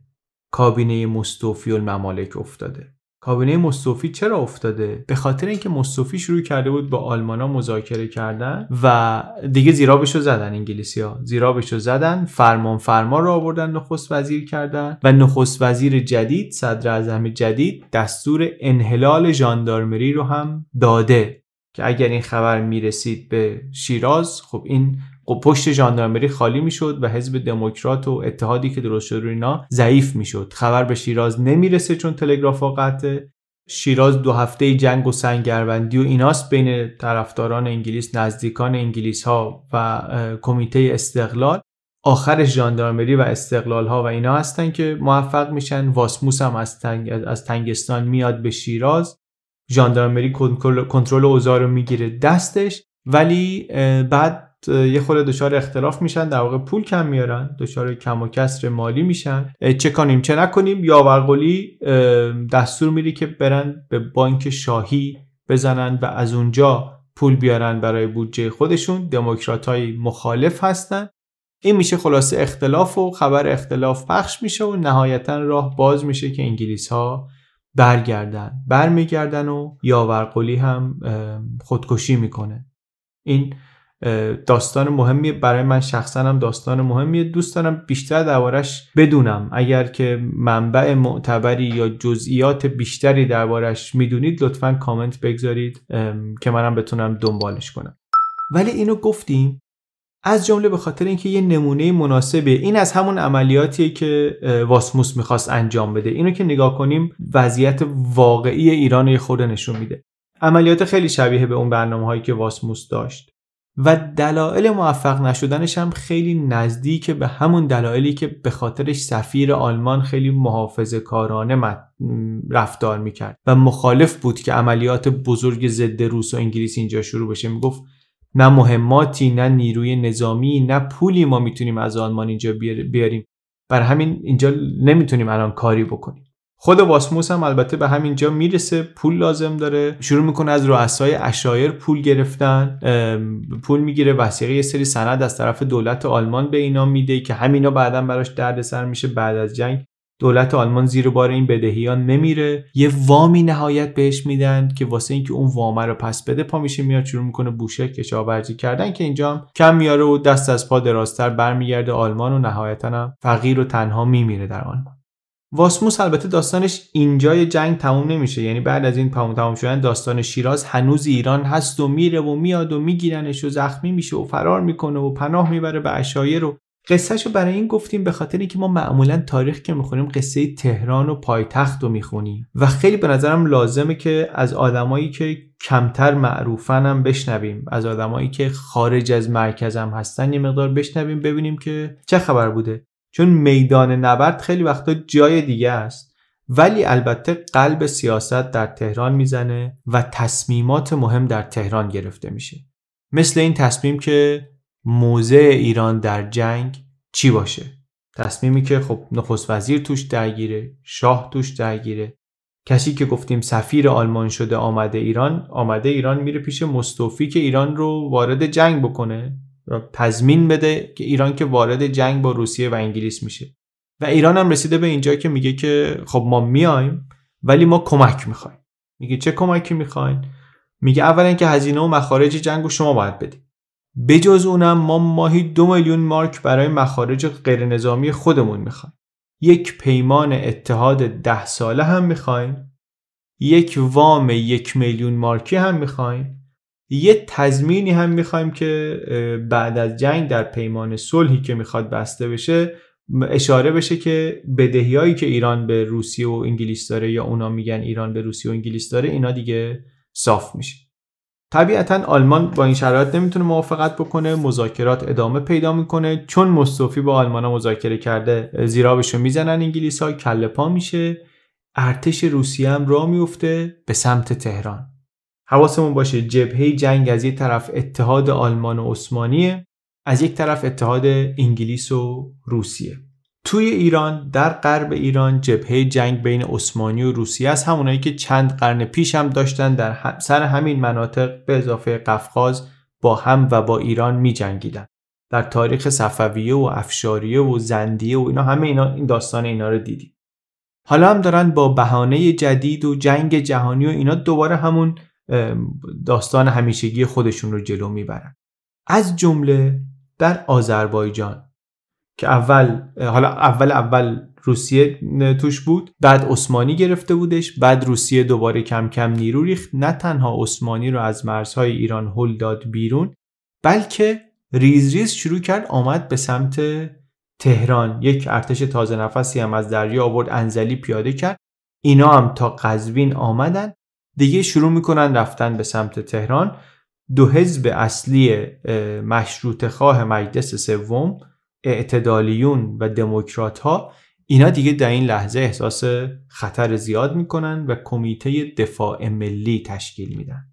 A: کابینه مستوفی الممالک افتاده کابینه مصطفی چرا افتاده به خاطر اینکه مصطفی شروع کرده بود با آلمانا مذاکره کردن و دیگه زیرابشو زدن انگلیسی ها زدن فرمان فرما رو آوردن نخست وزیر کردن و نخست وزیر جدید صدر اعظم جدید دستور انحلال ژاندارمری رو هم داده که اگر این خبر میرسید به شیراز خب این خب پشت ژاندارمری خالی میشد و حزب دموکرات و اتحادی که درست شد اینا ضعیف میشد خبر به شیراز نمیرسه چون تلگراف قطعه شیراز دو هفته جنگ و سنگروندی و ایناست بین طرفداران انگلیس نزدیکان انگلیس ها و کمیته استقلال آخرش ژاندارمری و استقلال ها و اینا هستن که موفق میشن واسموس هم از, تنگ... از تنگستان میاد به شیراز ژاندارمری کنترل اوزار رو میگیره دستش ولی بعد یه خود دچار اختلاف میشن در واقع پول کم میارن دچار کم و کسر مالی میشن چه کنیم چه نکنیم یاورقلی دستور میده که برن به بانک شاهی بزنن و از اونجا پول بیارن برای بودجه خودشون دموکرات های مخالف هستن این میشه خلاصه اختلاف و خبر اختلاف پخش میشه و نهایتا راه باز میشه که انگلیس ها برگردن برمیگردن و یاورقلی هم خودکشی میکنه این داستان مهمی برای من شخصا هم داستان مهمی دوست دارم بیشتر دربارش بدونم اگر که منبع معتبری یا جزئیات بیشتری دربارش میدونید لطفا کامنت بگذارید که منم بتونم دنبالش کنم ولی اینو گفتیم از جمله به خاطر اینکه یه نمونه مناسبه این از همون عملیاتیه که واسموس میخواست انجام بده اینو که نگاه کنیم وضعیت واقعی ایران یه نشون میده عملیات خیلی شبیه به اون برنامه هایی که واسموس داشت و دلایل موفق نشدنش هم خیلی نزدیک به همون دلایلی که به خاطرش سفیر آلمان خیلی محافظه کارانه رفتار میکرد و مخالف بود که عملیات بزرگ ضد روس و انگلیس اینجا شروع بشه میگفت نه مهماتی نه نیروی نظامی نه پولی ما میتونیم از آلمان اینجا بیاریم بر همین اینجا نمیتونیم الان کاری بکنیم خود واسموس هم البته به همینجا میرسه پول لازم داره شروع میکنه از رؤسای اشایر پول گرفتن پول میگیره وسیقه یه سری سند از طرف دولت آلمان به اینا میده که همینا بعدا براش دردسر میشه بعد از جنگ دولت آلمان زیر بار این بدهیان نمیره یه وامی نهایت بهش میدن که واسه اینکه اون وام رو پس بده پا میشه میاد شروع میکنه بوشه کشاورزی کردن که اینجا هم کم میاره و دست از پا درازتر برمیگرده آلمان و نهایتا هم فقیر و تنها میمیره در آلمان واسموس البته داستانش اینجای جنگ تموم نمیشه یعنی بعد از این تموم تموم شدن داستان شیراز هنوز ایران هست و میره و میاد و میگیرنش و زخمی میشه و فرار میکنه و پناه میبره به اشایر و قصهشو برای این گفتیم به خاطر اینکه ما معمولا تاریخ که میخونیم قصه تهران و پایتخت رو میخونیم و خیلی به نظرم لازمه که از آدمایی که کمتر معروفن هم بشنویم از آدمایی که خارج از مرکزم هستن یه مقدار بشنویم ببینیم که چه خبر بوده چون میدان نبرد خیلی وقتا جای دیگه است ولی البته قلب سیاست در تهران میزنه و تصمیمات مهم در تهران گرفته میشه مثل این تصمیم که موضع ایران در جنگ چی باشه تصمیمی که خب نخست وزیر توش درگیره شاه توش درگیره کسی که گفتیم سفیر آلمان شده آمده ایران آمده ایران میره پیش مستوفی که ایران رو وارد جنگ بکنه تضمین بده که ایران که وارد جنگ با روسیه و انگلیس میشه و ایران هم رسیده به اینجا که میگه که خب ما میایم ولی ما کمک میخوایم میگه چه کمکی میخواین میگه اولا که هزینه و مخارج جنگ رو شما باید بدید بجز اونم ما ماهی دو میلیون مارک برای مخارج غیرنظامی خودمون میخوایم یک پیمان اتحاد ده ساله هم میخوایم یک وام یک میلیون مارکی هم میخوایم یه تضمینی هم میخوایم که بعد از جنگ در پیمان صلحی که میخواد بسته بشه اشاره بشه که هایی که ایران به روسیه و انگلیس داره یا اونا میگن ایران به روسیه و انگلیس داره اینا دیگه صاف میشه طبیعتا آلمان با این شرایط نمیتونه موافقت بکنه مذاکرات ادامه پیدا میکنه چون مصطفی با آلمان مذاکره کرده بهشو میزنن انگلیس ها کله پا میشه ارتش روسیه هم را میفته به سمت تهران حواسمون باشه جبهه جنگ از یک طرف اتحاد آلمان و عثمانیه از یک طرف اتحاد انگلیس و روسیه توی ایران در غرب ایران جبهه جنگ بین عثمانی و روسیه است همونایی که چند قرن پیش هم داشتن در سر همین مناطق به اضافه قفقاز با هم و با ایران می در تاریخ صفویه و افشاریه و زندیه و اینا همه اینا این داستان اینا رو دیدیم حالا هم دارن با بهانه جدید و جنگ جهانی و اینا دوباره همون داستان همیشگی خودشون رو جلو میبرن از جمله در آذربایجان که اول حالا اول اول روسیه توش بود بعد عثمانی گرفته بودش بعد روسیه دوباره کم کم نیرو ریخت نه تنها عثمانی رو از مرزهای ایران هل داد بیرون بلکه ریز ریز شروع کرد آمد به سمت تهران یک ارتش تازه نفسی هم از دریا آورد انزلی پیاده کرد اینا هم تا قزوین آمدن دیگه شروع میکنن رفتن به سمت تهران دو حزب اصلی مشروط خواه مجلس سوم اعتدالیون و دموکرات ها اینا دیگه در این لحظه احساس خطر زیاد میکنن و کمیته دفاع ملی تشکیل میدن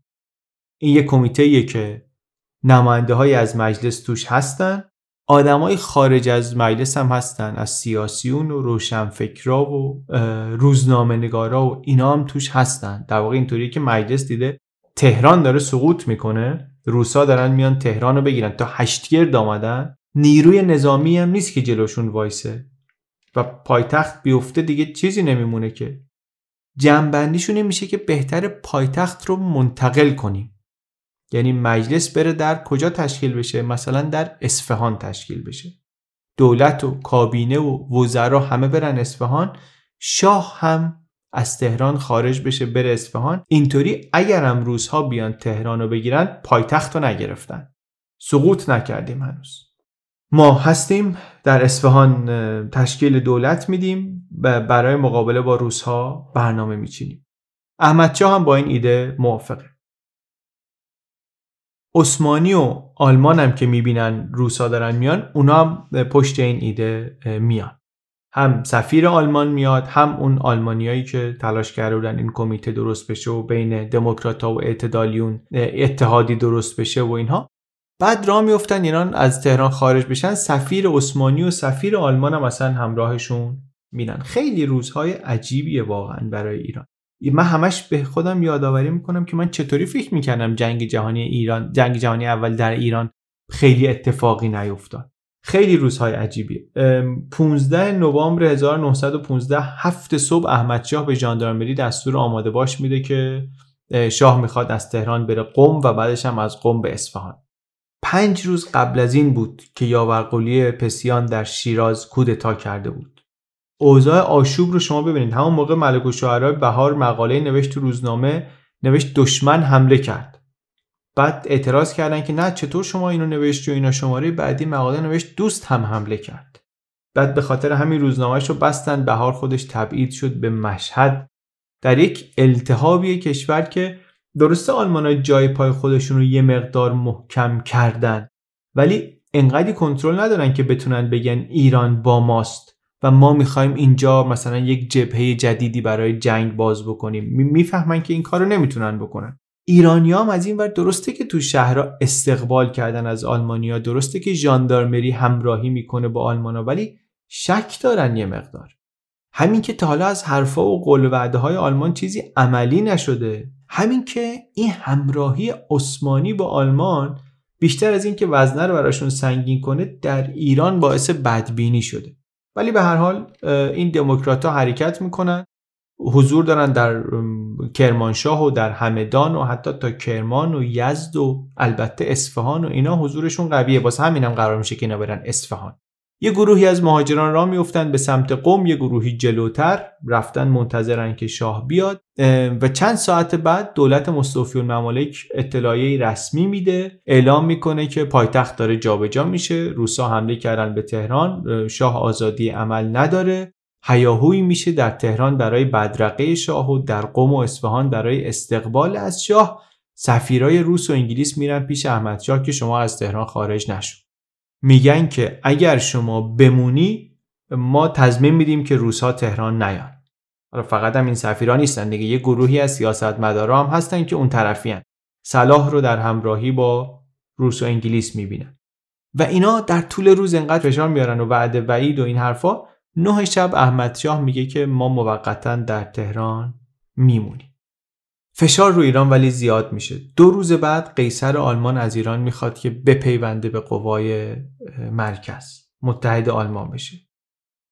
A: این یه کمیته که نماینده های از مجلس توش هستن آدمای خارج از مجلس هم هستن از سیاسیون و روشنفکرا و روزنامه نگارا و اینا هم توش هستن در واقع اینطوری که مجلس دیده تهران داره سقوط میکنه روسا دارن میان تهران رو بگیرن تا هشتگرد آمدن نیروی نظامی هم نیست که جلوشون وایسه و پایتخت بیفته دیگه چیزی نمیمونه که جنبندیشون میشه که بهتر پایتخت رو منتقل کنیم یعنی مجلس بره در کجا تشکیل بشه مثلا در اصفهان تشکیل بشه دولت و کابینه و وزرا همه برن اصفهان شاه هم از تهران خارج بشه بره اصفهان اینطوری اگرم روزها بیان تهران رو بگیرن پایتخت رو نگرفتن سقوط نکردیم هنوز ما هستیم در اصفهان تشکیل دولت میدیم و برای مقابله با روزها برنامه میچینیم احمد هم با این ایده موافقه عثمانی و آلمان هم که میبینن روسا دارن میان اونا هم پشت این ایده میان هم سفیر آلمان میاد هم اون آلمانیایی که تلاش کرده بودن این کمیته درست بشه و بین ها و اعتدالیون اتحادی درست بشه و اینها بعد راه میفتن ایران از تهران خارج بشن سفیر عثمانی و سفیر آلمان هم اصلا همراهشون میرن خیلی روزهای عجیبیه واقعا برای ایران من همش به خودم یادآوری میکنم که من چطوری فکر میکردم جنگ جهانی ایران جنگ جهانی اول در ایران خیلی اتفاقی نیفتاد خیلی روزهای عجیبی 15 نوامبر 1915 هفت صبح احمدشاه به ژاندارمری دستور آماده باش میده که شاه میخواد از تهران بره قم و بعدش هم از قم به اصفهان پنج روز قبل از این بود که یاورقلی پسیان در شیراز کودتا کرده بود اوضاع آشوب رو شما ببینید همون موقع ملک و شعرهای بهار مقاله نوشت روزنامه نوشت دشمن حمله کرد بعد اعتراض کردن که نه چطور شما اینو نوشت و اینا شماره بعدی مقاله نوشت دوست هم حمله کرد بعد به خاطر همین روزنامهش رو بستن بهار خودش تبعید شد به مشهد در یک التهابی کشور که درسته آلمان های جای پای خودشون رو یه مقدار محکم کردن ولی انقدری کنترل ندارن که بتونن بگن ایران با ماست و ما میخوایم اینجا مثلا یک جبهه جدیدی برای جنگ باز بکنیم میفهمن که این کارو نمیتونن بکنن ایرانی هم از این ور درسته که تو شهرها استقبال کردن از آلمانیا درسته که ژاندارمری همراهی میکنه با آلمانا ولی شک دارن یه مقدار همین که تا حالا از حرفا و قول وعده های آلمان چیزی عملی نشده همین که این همراهی عثمانی با آلمان بیشتر از اینکه وزنه رو براشون سنگین کنه در ایران باعث بدبینی شده ولی به هر حال این دموکرات ها حرکت میکنن حضور دارن در کرمانشاه و در همدان و حتی تا کرمان و یزد و البته اصفهان و اینا حضورشون قویه باز همینم هم قرار میشه که اینا برن اصفهان یه گروهی از مهاجران را میفتند به سمت قوم یه گروهی جلوتر رفتن منتظرن که شاه بیاد و چند ساعت بعد دولت مصطفی الممالک اطلاعی رسمی میده اعلام میکنه که پایتخت داره جابجا میشه روسا حمله کردن به تهران شاه آزادی عمل نداره هیاهویی میشه در تهران برای بدرقه شاه و در قوم و اصفهان برای استقبال از شاه سفیرای روس و انگلیس میرن پیش احمد که شما از تهران خارج نشد میگن که اگر شما بمونی ما تضمین میدیم که روسا تهران نیان حالا فقط هم این سفیران نیستن دیگه یه گروهی از سیاستمدارا هم هستن که اون طرفی صلاح رو در همراهی با روس و انگلیس میبینن و اینا در طول روز انقدر فشار میارن و وعد وعید و این حرفا نه شب احمد شاه میگه که ما موقتا در تهران میمونیم فشار رو ایران ولی زیاد میشه دو روز بعد قیصر آلمان از ایران میخواد که بپیونده به قوای مرکز متحد آلمان بشه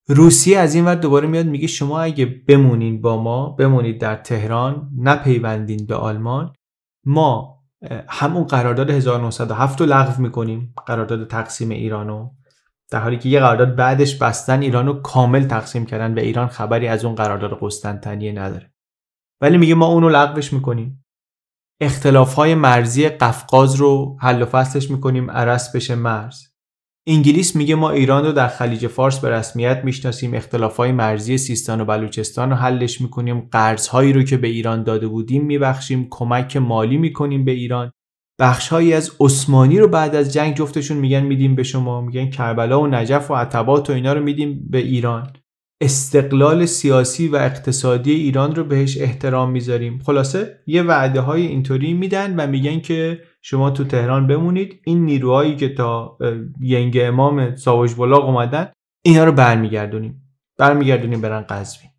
A: روسیه از این ور دوباره میاد میگه شما اگه بمونین با ما بمونید در تهران نپیوندین به آلمان ما همون قرارداد 1907 رو لغو میکنیم قرارداد تقسیم ایرانو در حالی که یه قرارداد بعدش بستن ایرانو کامل تقسیم کردن و ایران خبری از اون قرارداد قسطنطنیه نداره ولی میگه ما اونو لغوش میکنیم اختلاف های مرزی قفقاز رو حل و فصلش میکنیم عرس بشه مرز انگلیس میگه ما ایران رو در خلیج فارس به رسمیت میشناسیم اختلاف مرزی سیستان و بلوچستان رو حلش میکنیم قرض هایی رو که به ایران داده بودیم میبخشیم کمک مالی میکنیم به ایران بخش هایی از عثمانی رو بعد از جنگ جفتشون میگن میدیم به شما میگن کربلا و نجف و عتبات و اینا رو میدیم به ایران استقلال سیاسی و اقتصادی ایران رو بهش احترام میذاریم خلاصه یه وعده های اینطوری میدن و میگن که شما تو تهران بمونید این نیروهایی که تا ینگ امام ساوج بلاغ اومدن اینا رو برمیگردونیم برمیگردونیم برن قزوین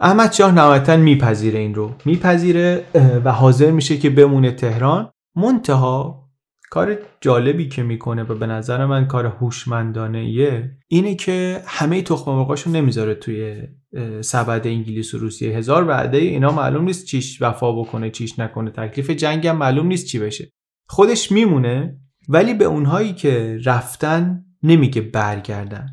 A: احمد شاه نهایتا میپذیره این رو میپذیره و حاضر میشه که بمونه تهران منتها کار جالبی که میکنه و به نظر من کار هوشمندانه ایه اینه که همه تخم مرغاشو نمیذاره توی سبد انگلیس و روسیه هزار وعده اینا معلوم نیست چیش وفا بکنه چیش نکنه تکلیف جنگ معلوم نیست چی بشه خودش میمونه ولی به اونهایی که رفتن نمیگه برگردن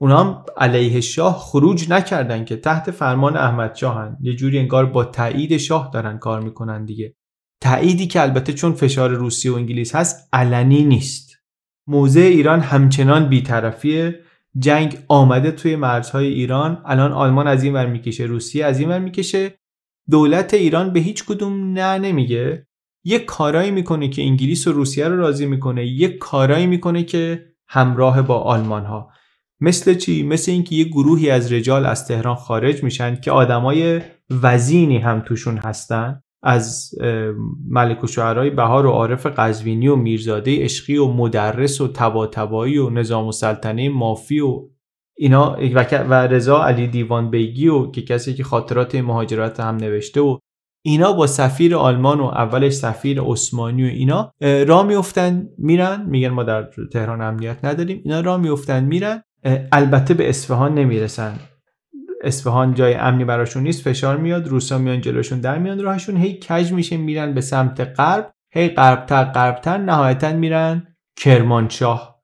A: اونا هم علیه شاه خروج نکردن که تحت فرمان احمد شاهن یه جوری انگار با تایید شاه دارن کار میکنن دیگه تأییدی که البته چون فشار روسیه و انگلیس هست علنی نیست موضع ایران همچنان بیطرفیه جنگ آمده توی مرزهای ایران الان آلمان از این ور میکشه روسیه از این ور میکشه دولت ایران به هیچ کدوم نه نمیگه یه کارایی میکنه که انگلیس و روسیه رو راضی میکنه یه کارایی میکنه که همراه با آلمان ها مثل چی مثل اینکه یه گروهی از رجال از تهران خارج میشن که آدمای وزینی هم توشون هستن از ملک و شعرهای بهار و عارف قزوینی و میرزاده اشقی و مدرس و تباتبایی و نظام و سلطنه مافی و اینا و رضا علی دیوان بیگی و که کسی که خاطرات مهاجرت هم نوشته و اینا با سفیر آلمان و اولش سفیر عثمانی و اینا را میفتن میرن میگن ما در تهران امنیت نداریم اینا را میفتن میرن البته به اصفهان نمیرسن اصفهان جای امنی براشون نیست فشار میاد روسا میان جلوشون در میان راهشون هی کج میشه میرن به سمت غرب هی غربتر غربتر نهایتا میرن کرمانشاه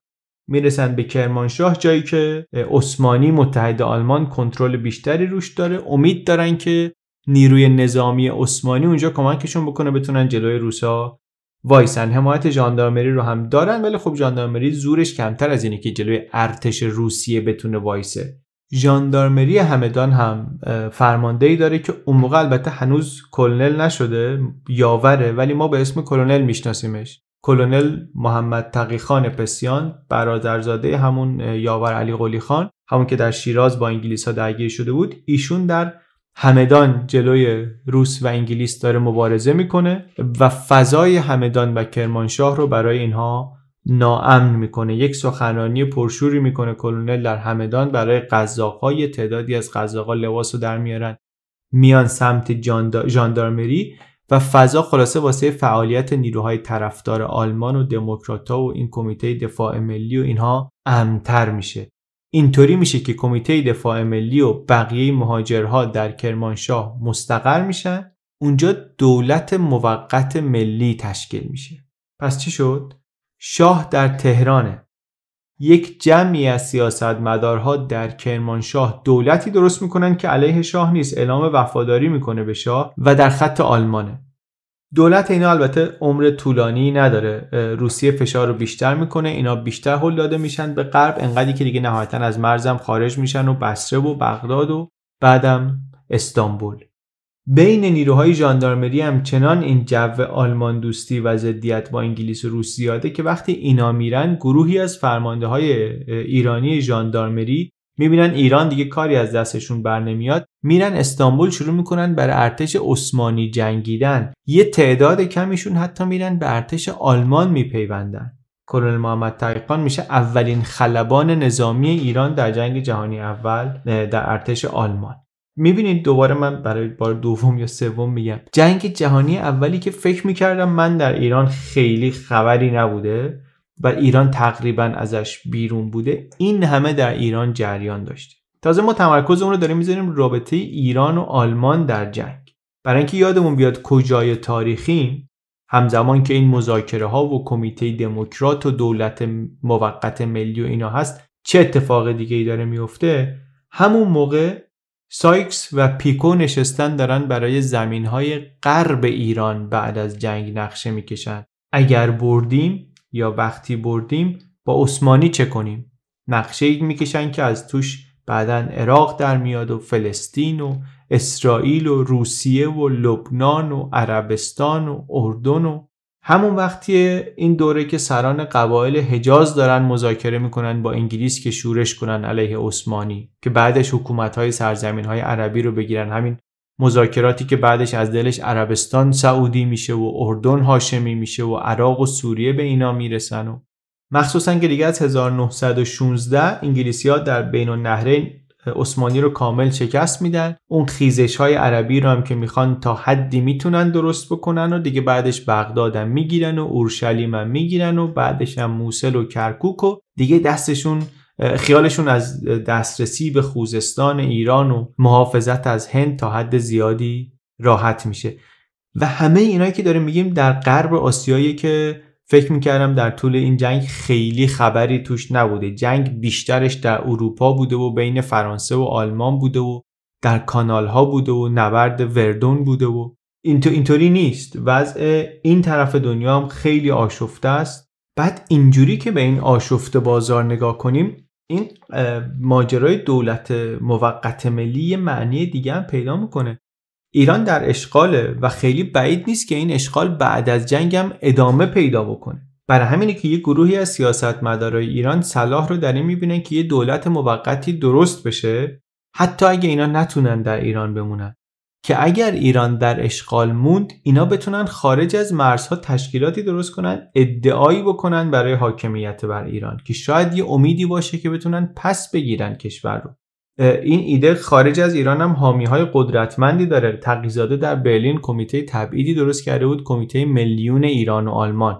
A: میرسن به کرمانشاه جایی که عثمانی متحد آلمان کنترل بیشتری روش داره امید دارن که نیروی نظامی عثمانی اونجا کمکشون بکنه بتونن جلوی روسا وایسن حمایت ژاندارمری رو هم دارن ولی خب ژاندارمری زورش کمتر از اینه که جلوی ارتش روسیه بتونه وایسه ژاندارمری همدان هم فرماندهی داره که اون موقع البته هنوز کلنل نشده یاوره ولی ما به اسم کلنل میشناسیمش کلونل محمد تقیخان پسیان برادرزاده همون یاور علی قلی خان همون که در شیراز با انگلیس ها درگیر شده بود ایشون در همدان جلوی روس و انگلیس داره مبارزه میکنه و فضای همدان و کرمانشاه رو برای اینها ناامن میکنه یک سخنرانی پرشوری میکنه کلونل در همدان برای قزاق‌ها تعدادی از قزاقا لباس رو در میارن میان سمت ژاندارمری و فضا خلاصه واسه فعالیت نیروهای طرفدار آلمان و دموکراتا و این کمیته دفاع ملی و اینها امتر میشه اینطوری میشه که کمیته دفاع ملی و بقیه مهاجرها در کرمانشاه مستقر میشن اونجا دولت موقت ملی تشکیل میشه پس چی شد شاه در تهرانه یک جمعی از سیاستمدارها در کرمانشاه دولتی درست میکنن که علیه شاه نیست اعلام وفاداری میکنه به شاه و در خط آلمانه دولت اینا البته عمر طولانی نداره روسیه فشار رو بیشتر میکنه اینا بیشتر حل داده میشن به غرب انقدری که دیگه نهایتا از مرزم خارج میشن و بسره و بغداد و بعدم استانبول بین نیروهای ژاندارمری هم چنان این جو آلمان دوستی و ضدیت با انگلیس و روس زیاده که وقتی اینا میرن گروهی از فرمانده های ایرانی ژاندارمری میبینن ایران دیگه کاری از دستشون بر نمیاد میرن استانبول شروع میکنن بر ارتش عثمانی جنگیدن یه تعداد کمیشون حتی میرن به ارتش آلمان میپیوندن کلونل محمد تقیقان میشه اولین خلبان نظامی ایران در جنگ جهانی اول در ارتش آلمان میبینید دوباره من برای بار دوم یا سوم میگم جنگ جهانی اولی که فکر میکردم من در ایران خیلی خبری نبوده و ایران تقریبا ازش بیرون بوده این همه در ایران جریان داشته تازه ما تمرکز اون رو داریم میذاریم رابطه ایران و آلمان در جنگ برای اینکه یادمون بیاد کجای تاریخیم همزمان که این مذاکره ها و کمیته دموکرات و دولت موقت ملی و اینا هست چه اتفاق دیگه ای داره میفته همون موقع سایکس و پیکو نشستن دارن برای زمین های غرب ایران بعد از جنگ نقشه میکشن اگر بردیم یا وقتی بردیم با عثمانی چه کنیم نقشه ای میکشن که از توش بعدا عراق در میاد و فلسطین و اسرائیل و روسیه و لبنان و عربستان و اردن و همون وقتی این دوره که سران قبایل حجاز دارن مذاکره میکنن با انگلیس که شورش کنن علیه عثمانی که بعدش حکومت های سرزمین های عربی رو بگیرن همین مذاکراتی که بعدش از دلش عربستان سعودی میشه و اردن هاشمی میشه و عراق و سوریه به اینا میرسن و مخصوصا که دیگه از 1916 انگلیسی ها در بین النهرین عثمانی رو کامل شکست میدن اون خیزش های عربی رو هم که میخوان تا حدی میتونن درست بکنن و دیگه بعدش هم میگیرن و اورشلیم هم میگیرن و بعدش هم موسل و کرکوک و دیگه دستشون خیالشون از دسترسی به خوزستان ایران و محافظت از هند تا حد زیادی راحت میشه و همه اینایی که داریم میگیم در غرب آسیایی که فکر میکردم در طول این جنگ خیلی خبری توش نبوده جنگ بیشترش در اروپا بوده و بین فرانسه و آلمان بوده و در کانال ها بوده و نبرد وردون بوده و تو اینطوری نیست وضع این طرف دنیا هم خیلی آشفته است بعد اینجوری که به این آشفته بازار نگاه کنیم این ماجرای دولت موقت ملی یه معنی دیگه هم پیدا میکنه ایران در اشغاله و خیلی بعید نیست که این اشغال بعد از جنگ هم ادامه پیدا بکنه برای همینه که یه گروهی از سیاستمدارای ایران صلاح رو در این میبینن که یه دولت موقتی درست بشه حتی اگه اینا نتونن در ایران بمونن که اگر ایران در اشغال موند اینا بتونن خارج از مرزها تشکیلاتی درست کنن ادعایی بکنن برای حاکمیت بر ایران که شاید یه امیدی باشه که بتونن پس بگیرن کشور رو این ایده خارج از ایران هم حامی های قدرتمندی داره تقیزاده در برلین کمیته تبعیدی درست کرده بود کمیته میلیون ایران و آلمان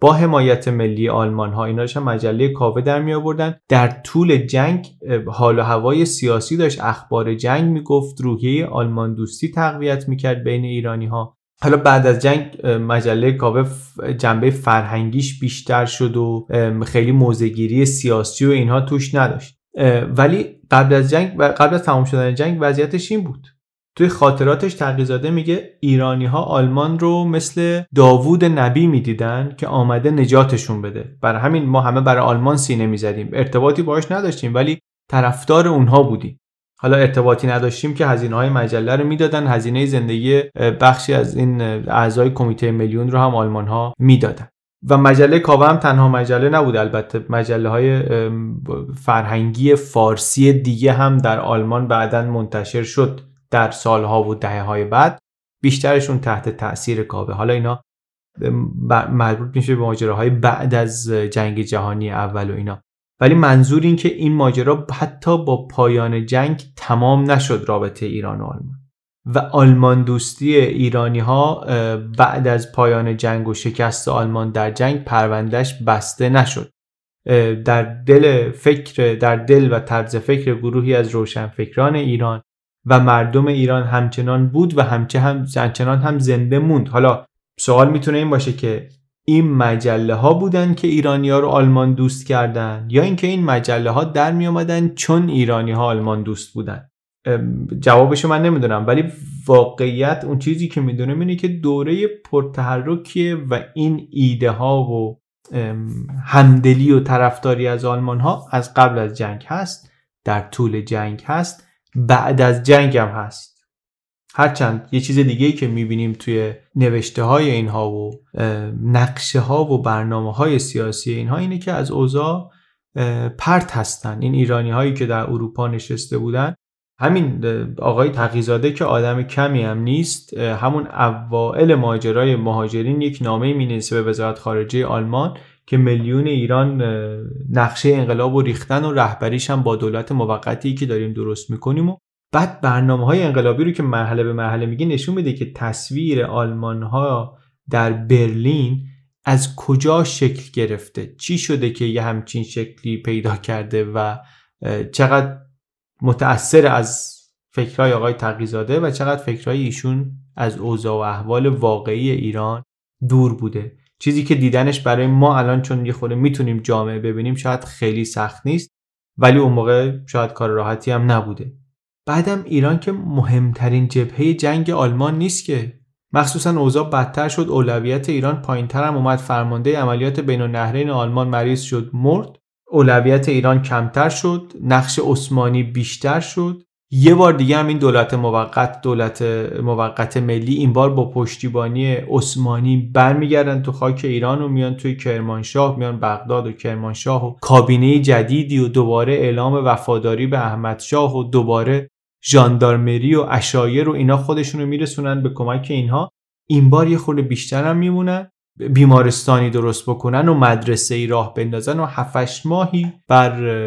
A: با حمایت ملی آلمان ها ایناش هم مجله کاوه در می آوردن در طول جنگ حال و هوای سیاسی داشت اخبار جنگ گفت روحیه آلمان دوستی تقویت کرد بین ایرانی ها حالا بعد از جنگ مجله کاوه جنبه فرهنگیش بیشتر شد و خیلی موزگیری سیاسی و اینها توش نداشت ولی قبل از جنگ و قبل از تمام شدن جنگ وضعیتش این بود توی خاطراتش تقیزاده میگه ایرانی ها آلمان رو مثل داوود نبی میدیدن که آمده نجاتشون بده برای همین ما همه برای آلمان سینه میزدیم ارتباطی باش نداشتیم ولی طرفدار اونها بودیم حالا ارتباطی نداشتیم که هزینه های مجله رو میدادن هزینه زندگی بخشی از این اعضای کمیته میلیون رو هم آلمان ها میدادن و مجله کاوه هم تنها مجله نبود البته مجله های فرهنگی فارسی دیگه هم در آلمان بعدا منتشر شد در سالها و دهه های بعد بیشترشون تحت تاثیر کاوه حالا اینا مربوط میشه به ماجراهای بعد از جنگ جهانی اول و اینا ولی منظور این که این ماجرا حتی با پایان جنگ تمام نشد رابطه ایران و آلمان و آلمان دوستی ایرانی ها بعد از پایان جنگ و شکست آلمان در جنگ پروندهش بسته نشد در دل فکر در دل و طرز فکر گروهی از روشنفکران ایران و مردم ایران همچنان بود و همچنان هم زنده موند حالا سوال میتونه این باشه که این مجله ها بودن که ایرانی ها رو آلمان دوست کردند یا اینکه این مجله ها در می آمدن چون ایرانی ها آلمان دوست بودند. جوابشو من نمیدونم ولی واقعیت اون چیزی که میدونم اینه که دوره پرتحرکیه و این ایده ها و همدلی و طرفداری از آلمان ها از قبل از جنگ هست در طول جنگ هست بعد از جنگ هم هست هرچند یه چیز دیگه که میبینیم توی نوشته های اینها و نقشه ها و برنامه های سیاسی اینها اینه که از اوضاع پرت هستن این ایرانی هایی که در اروپا نشسته بودن همین آقای تقیزاده که آدم کمی هم نیست همون اوائل ماجرای مهاجرین یک نامه می به وزارت خارجه آلمان که میلیون ایران نقشه انقلاب و ریختن و رهبریش هم با دولت موقتی که داریم درست میکنیم و بعد برنامه های انقلابی رو که مرحله به مرحله میگه نشون میده که تصویر آلمان ها در برلین از کجا شکل گرفته چی شده که یه همچین شکلی پیدا کرده و چقدر متأثر از فکرهای آقای تقیزاده و چقدر فکرهای ایشون از اوضاع و احوال واقعی ایران دور بوده چیزی که دیدنش برای ما الان چون یه خود میتونیم جامعه ببینیم شاید خیلی سخت نیست ولی اون موقع شاید کار راحتی هم نبوده بعدم ایران که مهمترین جبهه جنگ آلمان نیست که مخصوصا اوضاع بدتر شد اولویت ایران پایینتر هم اومد فرمانده عملیات بین النهرین آلمان مریض شد مرد اولویت ایران کمتر شد نقش عثمانی بیشتر شد یه بار دیگه هم این دولت موقت دولت موقت ملی این بار با پشتیبانی عثمانی برمیگردن تو خاک ایران و میان توی کرمانشاه میان بغداد و کرمانشاه و کابینه جدیدی و دوباره اعلام وفاداری به احمد شاه و دوباره ژاندارمری و اشایر و اینا خودشونو میرسونن به کمک اینها این بار یه خورده بیشتر هم میمونن بیمارستانی درست بکنن و مدرسه ای راه بندازن و هفتش ماهی بر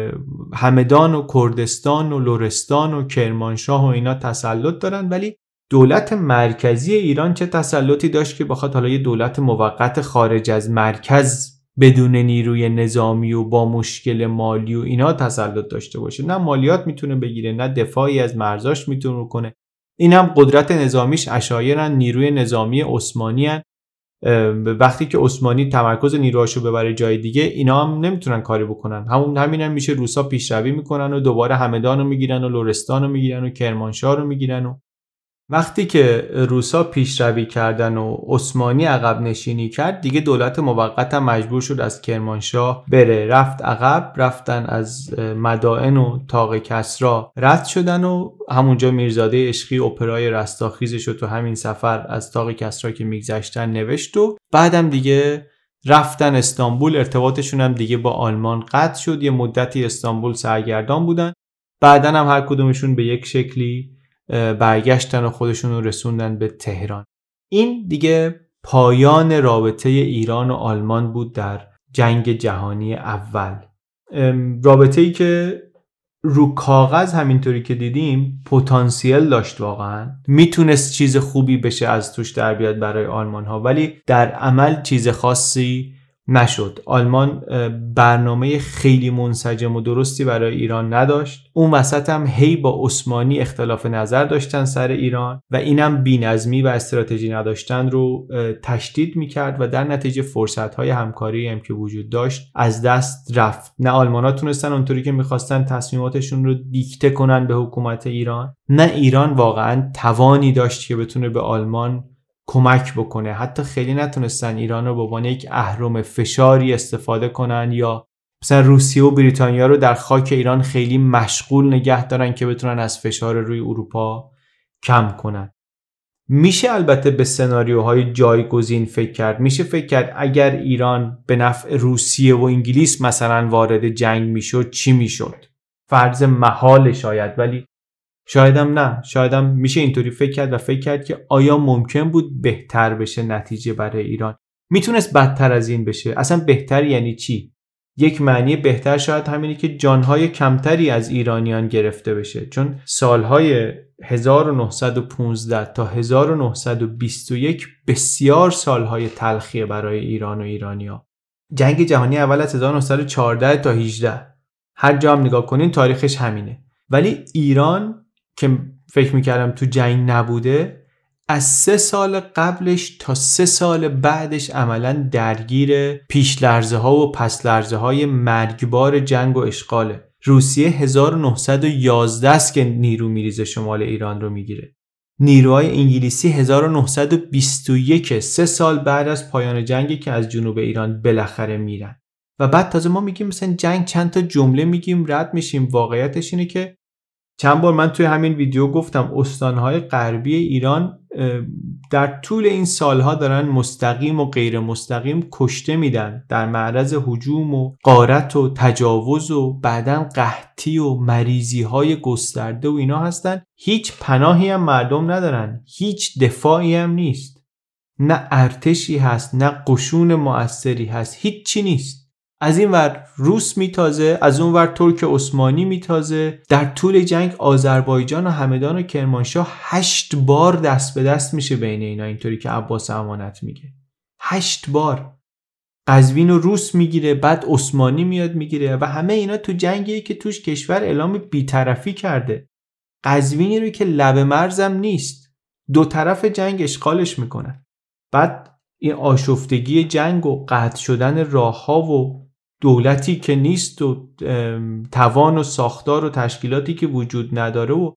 A: همدان و کردستان و لرستان و کرمانشاه و اینا تسلط دارن ولی دولت مرکزی ایران چه تسلطی داشت که بخواد حالا یه دولت موقت خارج از مرکز بدون نیروی نظامی و با مشکل مالی و اینا تسلط داشته باشه نه مالیات میتونه بگیره نه دفاعی از مرزاش میتونه کنه این هم قدرت نظامیش اشایرن نیروی نظامی عثمانی وقتی که عثمانی تمرکز نیروهاشو ببره جای دیگه اینا هم نمیتونن کاری بکنن همون همین هم میشه روسا پیشروی میکنن و دوباره همدان رو میگیرن و لورستان رو میگیرن و کرمانشاه رو میگیرن و وقتی که روسا پیشروی کردن و عثمانی عقب نشینی کرد دیگه دولت موقت هم مجبور شد از کرمانشاه بره رفت عقب رفتن از مدائن و تاق کسرا رد شدن و همونجا میرزاده عشقی اپرای رستاخیزش رو تو همین سفر از تاق کسرا که میگذشتن نوشت و بعدم دیگه رفتن استانبول ارتباطشون هم دیگه با آلمان قطع شد یه مدتی استانبول سرگردان بودن بعدن هم هر کدومشون به یک شکلی برگشتن و خودشون رو رسوندن به تهران این دیگه پایان رابطه ایران و آلمان بود در جنگ جهانی اول رابطه ای که رو کاغذ همینطوری که دیدیم پتانسیل داشت واقعا میتونست چیز خوبی بشه از توش در بیاد برای آلمان ها ولی در عمل چیز خاصی نشد آلمان برنامه خیلی منسجم و درستی برای ایران نداشت اون وسط هم هی با عثمانی اختلاف نظر داشتن سر ایران و اینم بینظمی و استراتژی نداشتن رو تشدید میکرد و در نتیجه فرصت های همکاری هم که وجود داشت از دست رفت نه آلمان ها تونستن اونطوری که میخواستن تصمیماتشون رو دیکته کنن به حکومت ایران نه ایران واقعا توانی داشت که بتونه به آلمان کمک بکنه حتی خیلی نتونستن ایران رو به عنوان یک اهرم فشاری استفاده کنن یا مثلا روسیه و بریتانیا رو در خاک ایران خیلی مشغول نگه دارن که بتونن از فشار روی اروپا کم کنن میشه البته به سناریوهای جایگزین فکر کرد میشه فکر کرد اگر ایران به نفع روسیه و انگلیس مثلا وارد جنگ میشد چی میشد فرض محال شاید ولی شایدم نه شایدم میشه اینطوری فکر کرد و فکر کرد که آیا ممکن بود بهتر بشه نتیجه برای ایران میتونست بدتر از این بشه اصلا بهتر یعنی چی یک معنی بهتر شاید همینی که جانهای کمتری از ایرانیان گرفته بشه چون سالهای 1915 تا 1921 بسیار سالهای تلخی برای ایران و ایرانیا جنگ جهانی اول از 1914 تا 18 هر جا نگاه کنین تاریخش همینه ولی ایران که فکر میکردم تو جنگ نبوده از سه سال قبلش تا سه سال بعدش عملا درگیر پیش لرزه ها و پس لرزه های مرگبار جنگ و اشغاله روسیه 1911 است که نیرو میریزه شمال ایران رو میگیره نیروهای انگلیسی 1921 سه سال بعد از پایان جنگی که از جنوب ایران بالاخره میرن و بعد تازه ما میگیم مثلا جنگ چند تا جمله میگیم رد میشیم واقعیتش اینه که چند بار من توی همین ویدیو گفتم استانهای غربی ایران در طول این سالها دارن مستقیم و غیر مستقیم کشته میدن در معرض حجوم و قارت و تجاوز و بعدا قحطی و مریضی های گسترده و اینا هستن هیچ پناهی هم مردم ندارن هیچ دفاعی هم نیست نه ارتشی هست نه قشون موثری هست هیچی نیست از این ور روس میتازه از اون ور ترک عثمانی میتازه در طول جنگ آذربایجان و همدان و کرمانشاه هشت بار دست به دست میشه بین اینا اینطوری که عباس امانت میگه هشت بار قزوین و روس میگیره بعد عثمانی میاد میگیره و همه اینا تو جنگی که توش کشور اعلام بیطرفی کرده قزوینی رو که لب مرزم نیست دو طرف جنگ اشغالش میکنن بعد این آشفتگی جنگ و قطع شدن راه و دولتی که نیست و توان و ساختار و تشکیلاتی که وجود نداره و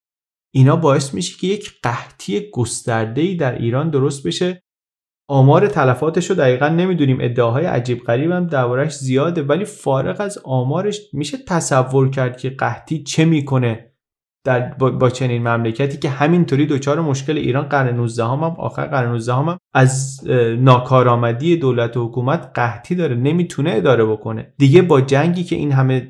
A: اینا باعث میشه که یک قحطی ای در ایران درست بشه آمار تلفاتش رو دقیقا نمیدونیم ادعاهای عجیب هم دورش زیاده ولی فارغ از آمارش میشه تصور کرد که قحطی چه میکنه در با چنین مملکتی که همینطوری دچار مشکل ایران قرن 19 هم, هم آخر قرن 19 هم, هم از ناکارآمدی دولت و حکومت قحطی داره نمیتونه اداره بکنه دیگه با جنگی که این همه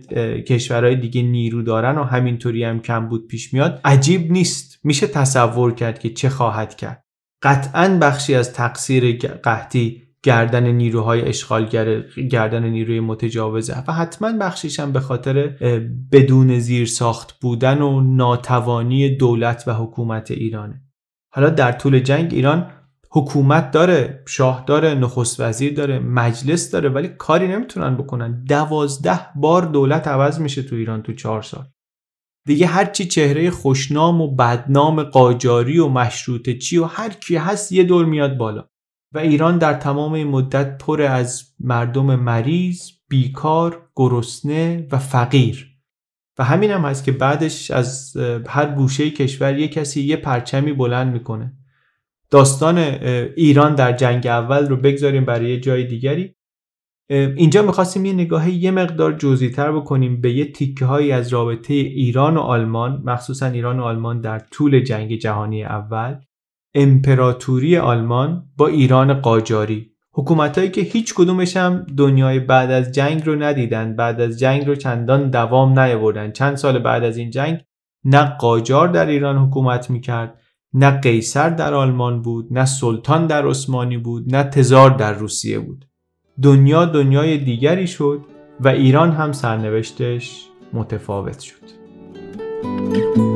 A: کشورهای دیگه نیرو دارن و همینطوری هم کم بود پیش میاد عجیب نیست میشه تصور کرد که چه خواهد کرد قطعا بخشی از تقصیر قحطی گردن نیروهای اشغالگر گردن نیروی متجاوزه و حتما بخشیش هم به خاطر بدون زیر ساخت بودن و ناتوانی دولت و حکومت ایرانه حالا در طول جنگ ایران حکومت داره شاه داره نخست وزیر داره مجلس داره ولی کاری نمیتونن بکنن دوازده بار دولت عوض میشه تو ایران تو چهار سال دیگه هرچی چهره خوشنام و بدنام قاجاری و مشروطه چی و هر کی هست یه دور میاد بالا و ایران در تمام این مدت پر از مردم مریض، بیکار، گرسنه و فقیر و همین هم هست که بعدش از هر گوشه کشور یه کسی یه پرچمی بلند میکنه داستان ایران در جنگ اول رو بگذاریم برای یه جای دیگری اینجا میخواستیم یه نگاه یه مقدار جزئی تر بکنیم به یه تیکه هایی از رابطه ایران و آلمان مخصوصا ایران و آلمان در طول جنگ جهانی اول امپراتوری آلمان با ایران قاجاری هایی که هیچ کدومش هم دنیای بعد از جنگ رو ندیدن بعد از جنگ رو چندان دوام نیاوردن چند سال بعد از این جنگ نه قاجار در ایران حکومت میکرد نه قیصر در آلمان بود نه سلطان در عثمانی بود نه تزار در روسیه بود دنیا دنیای دیگری شد و ایران هم سرنوشتش متفاوت شد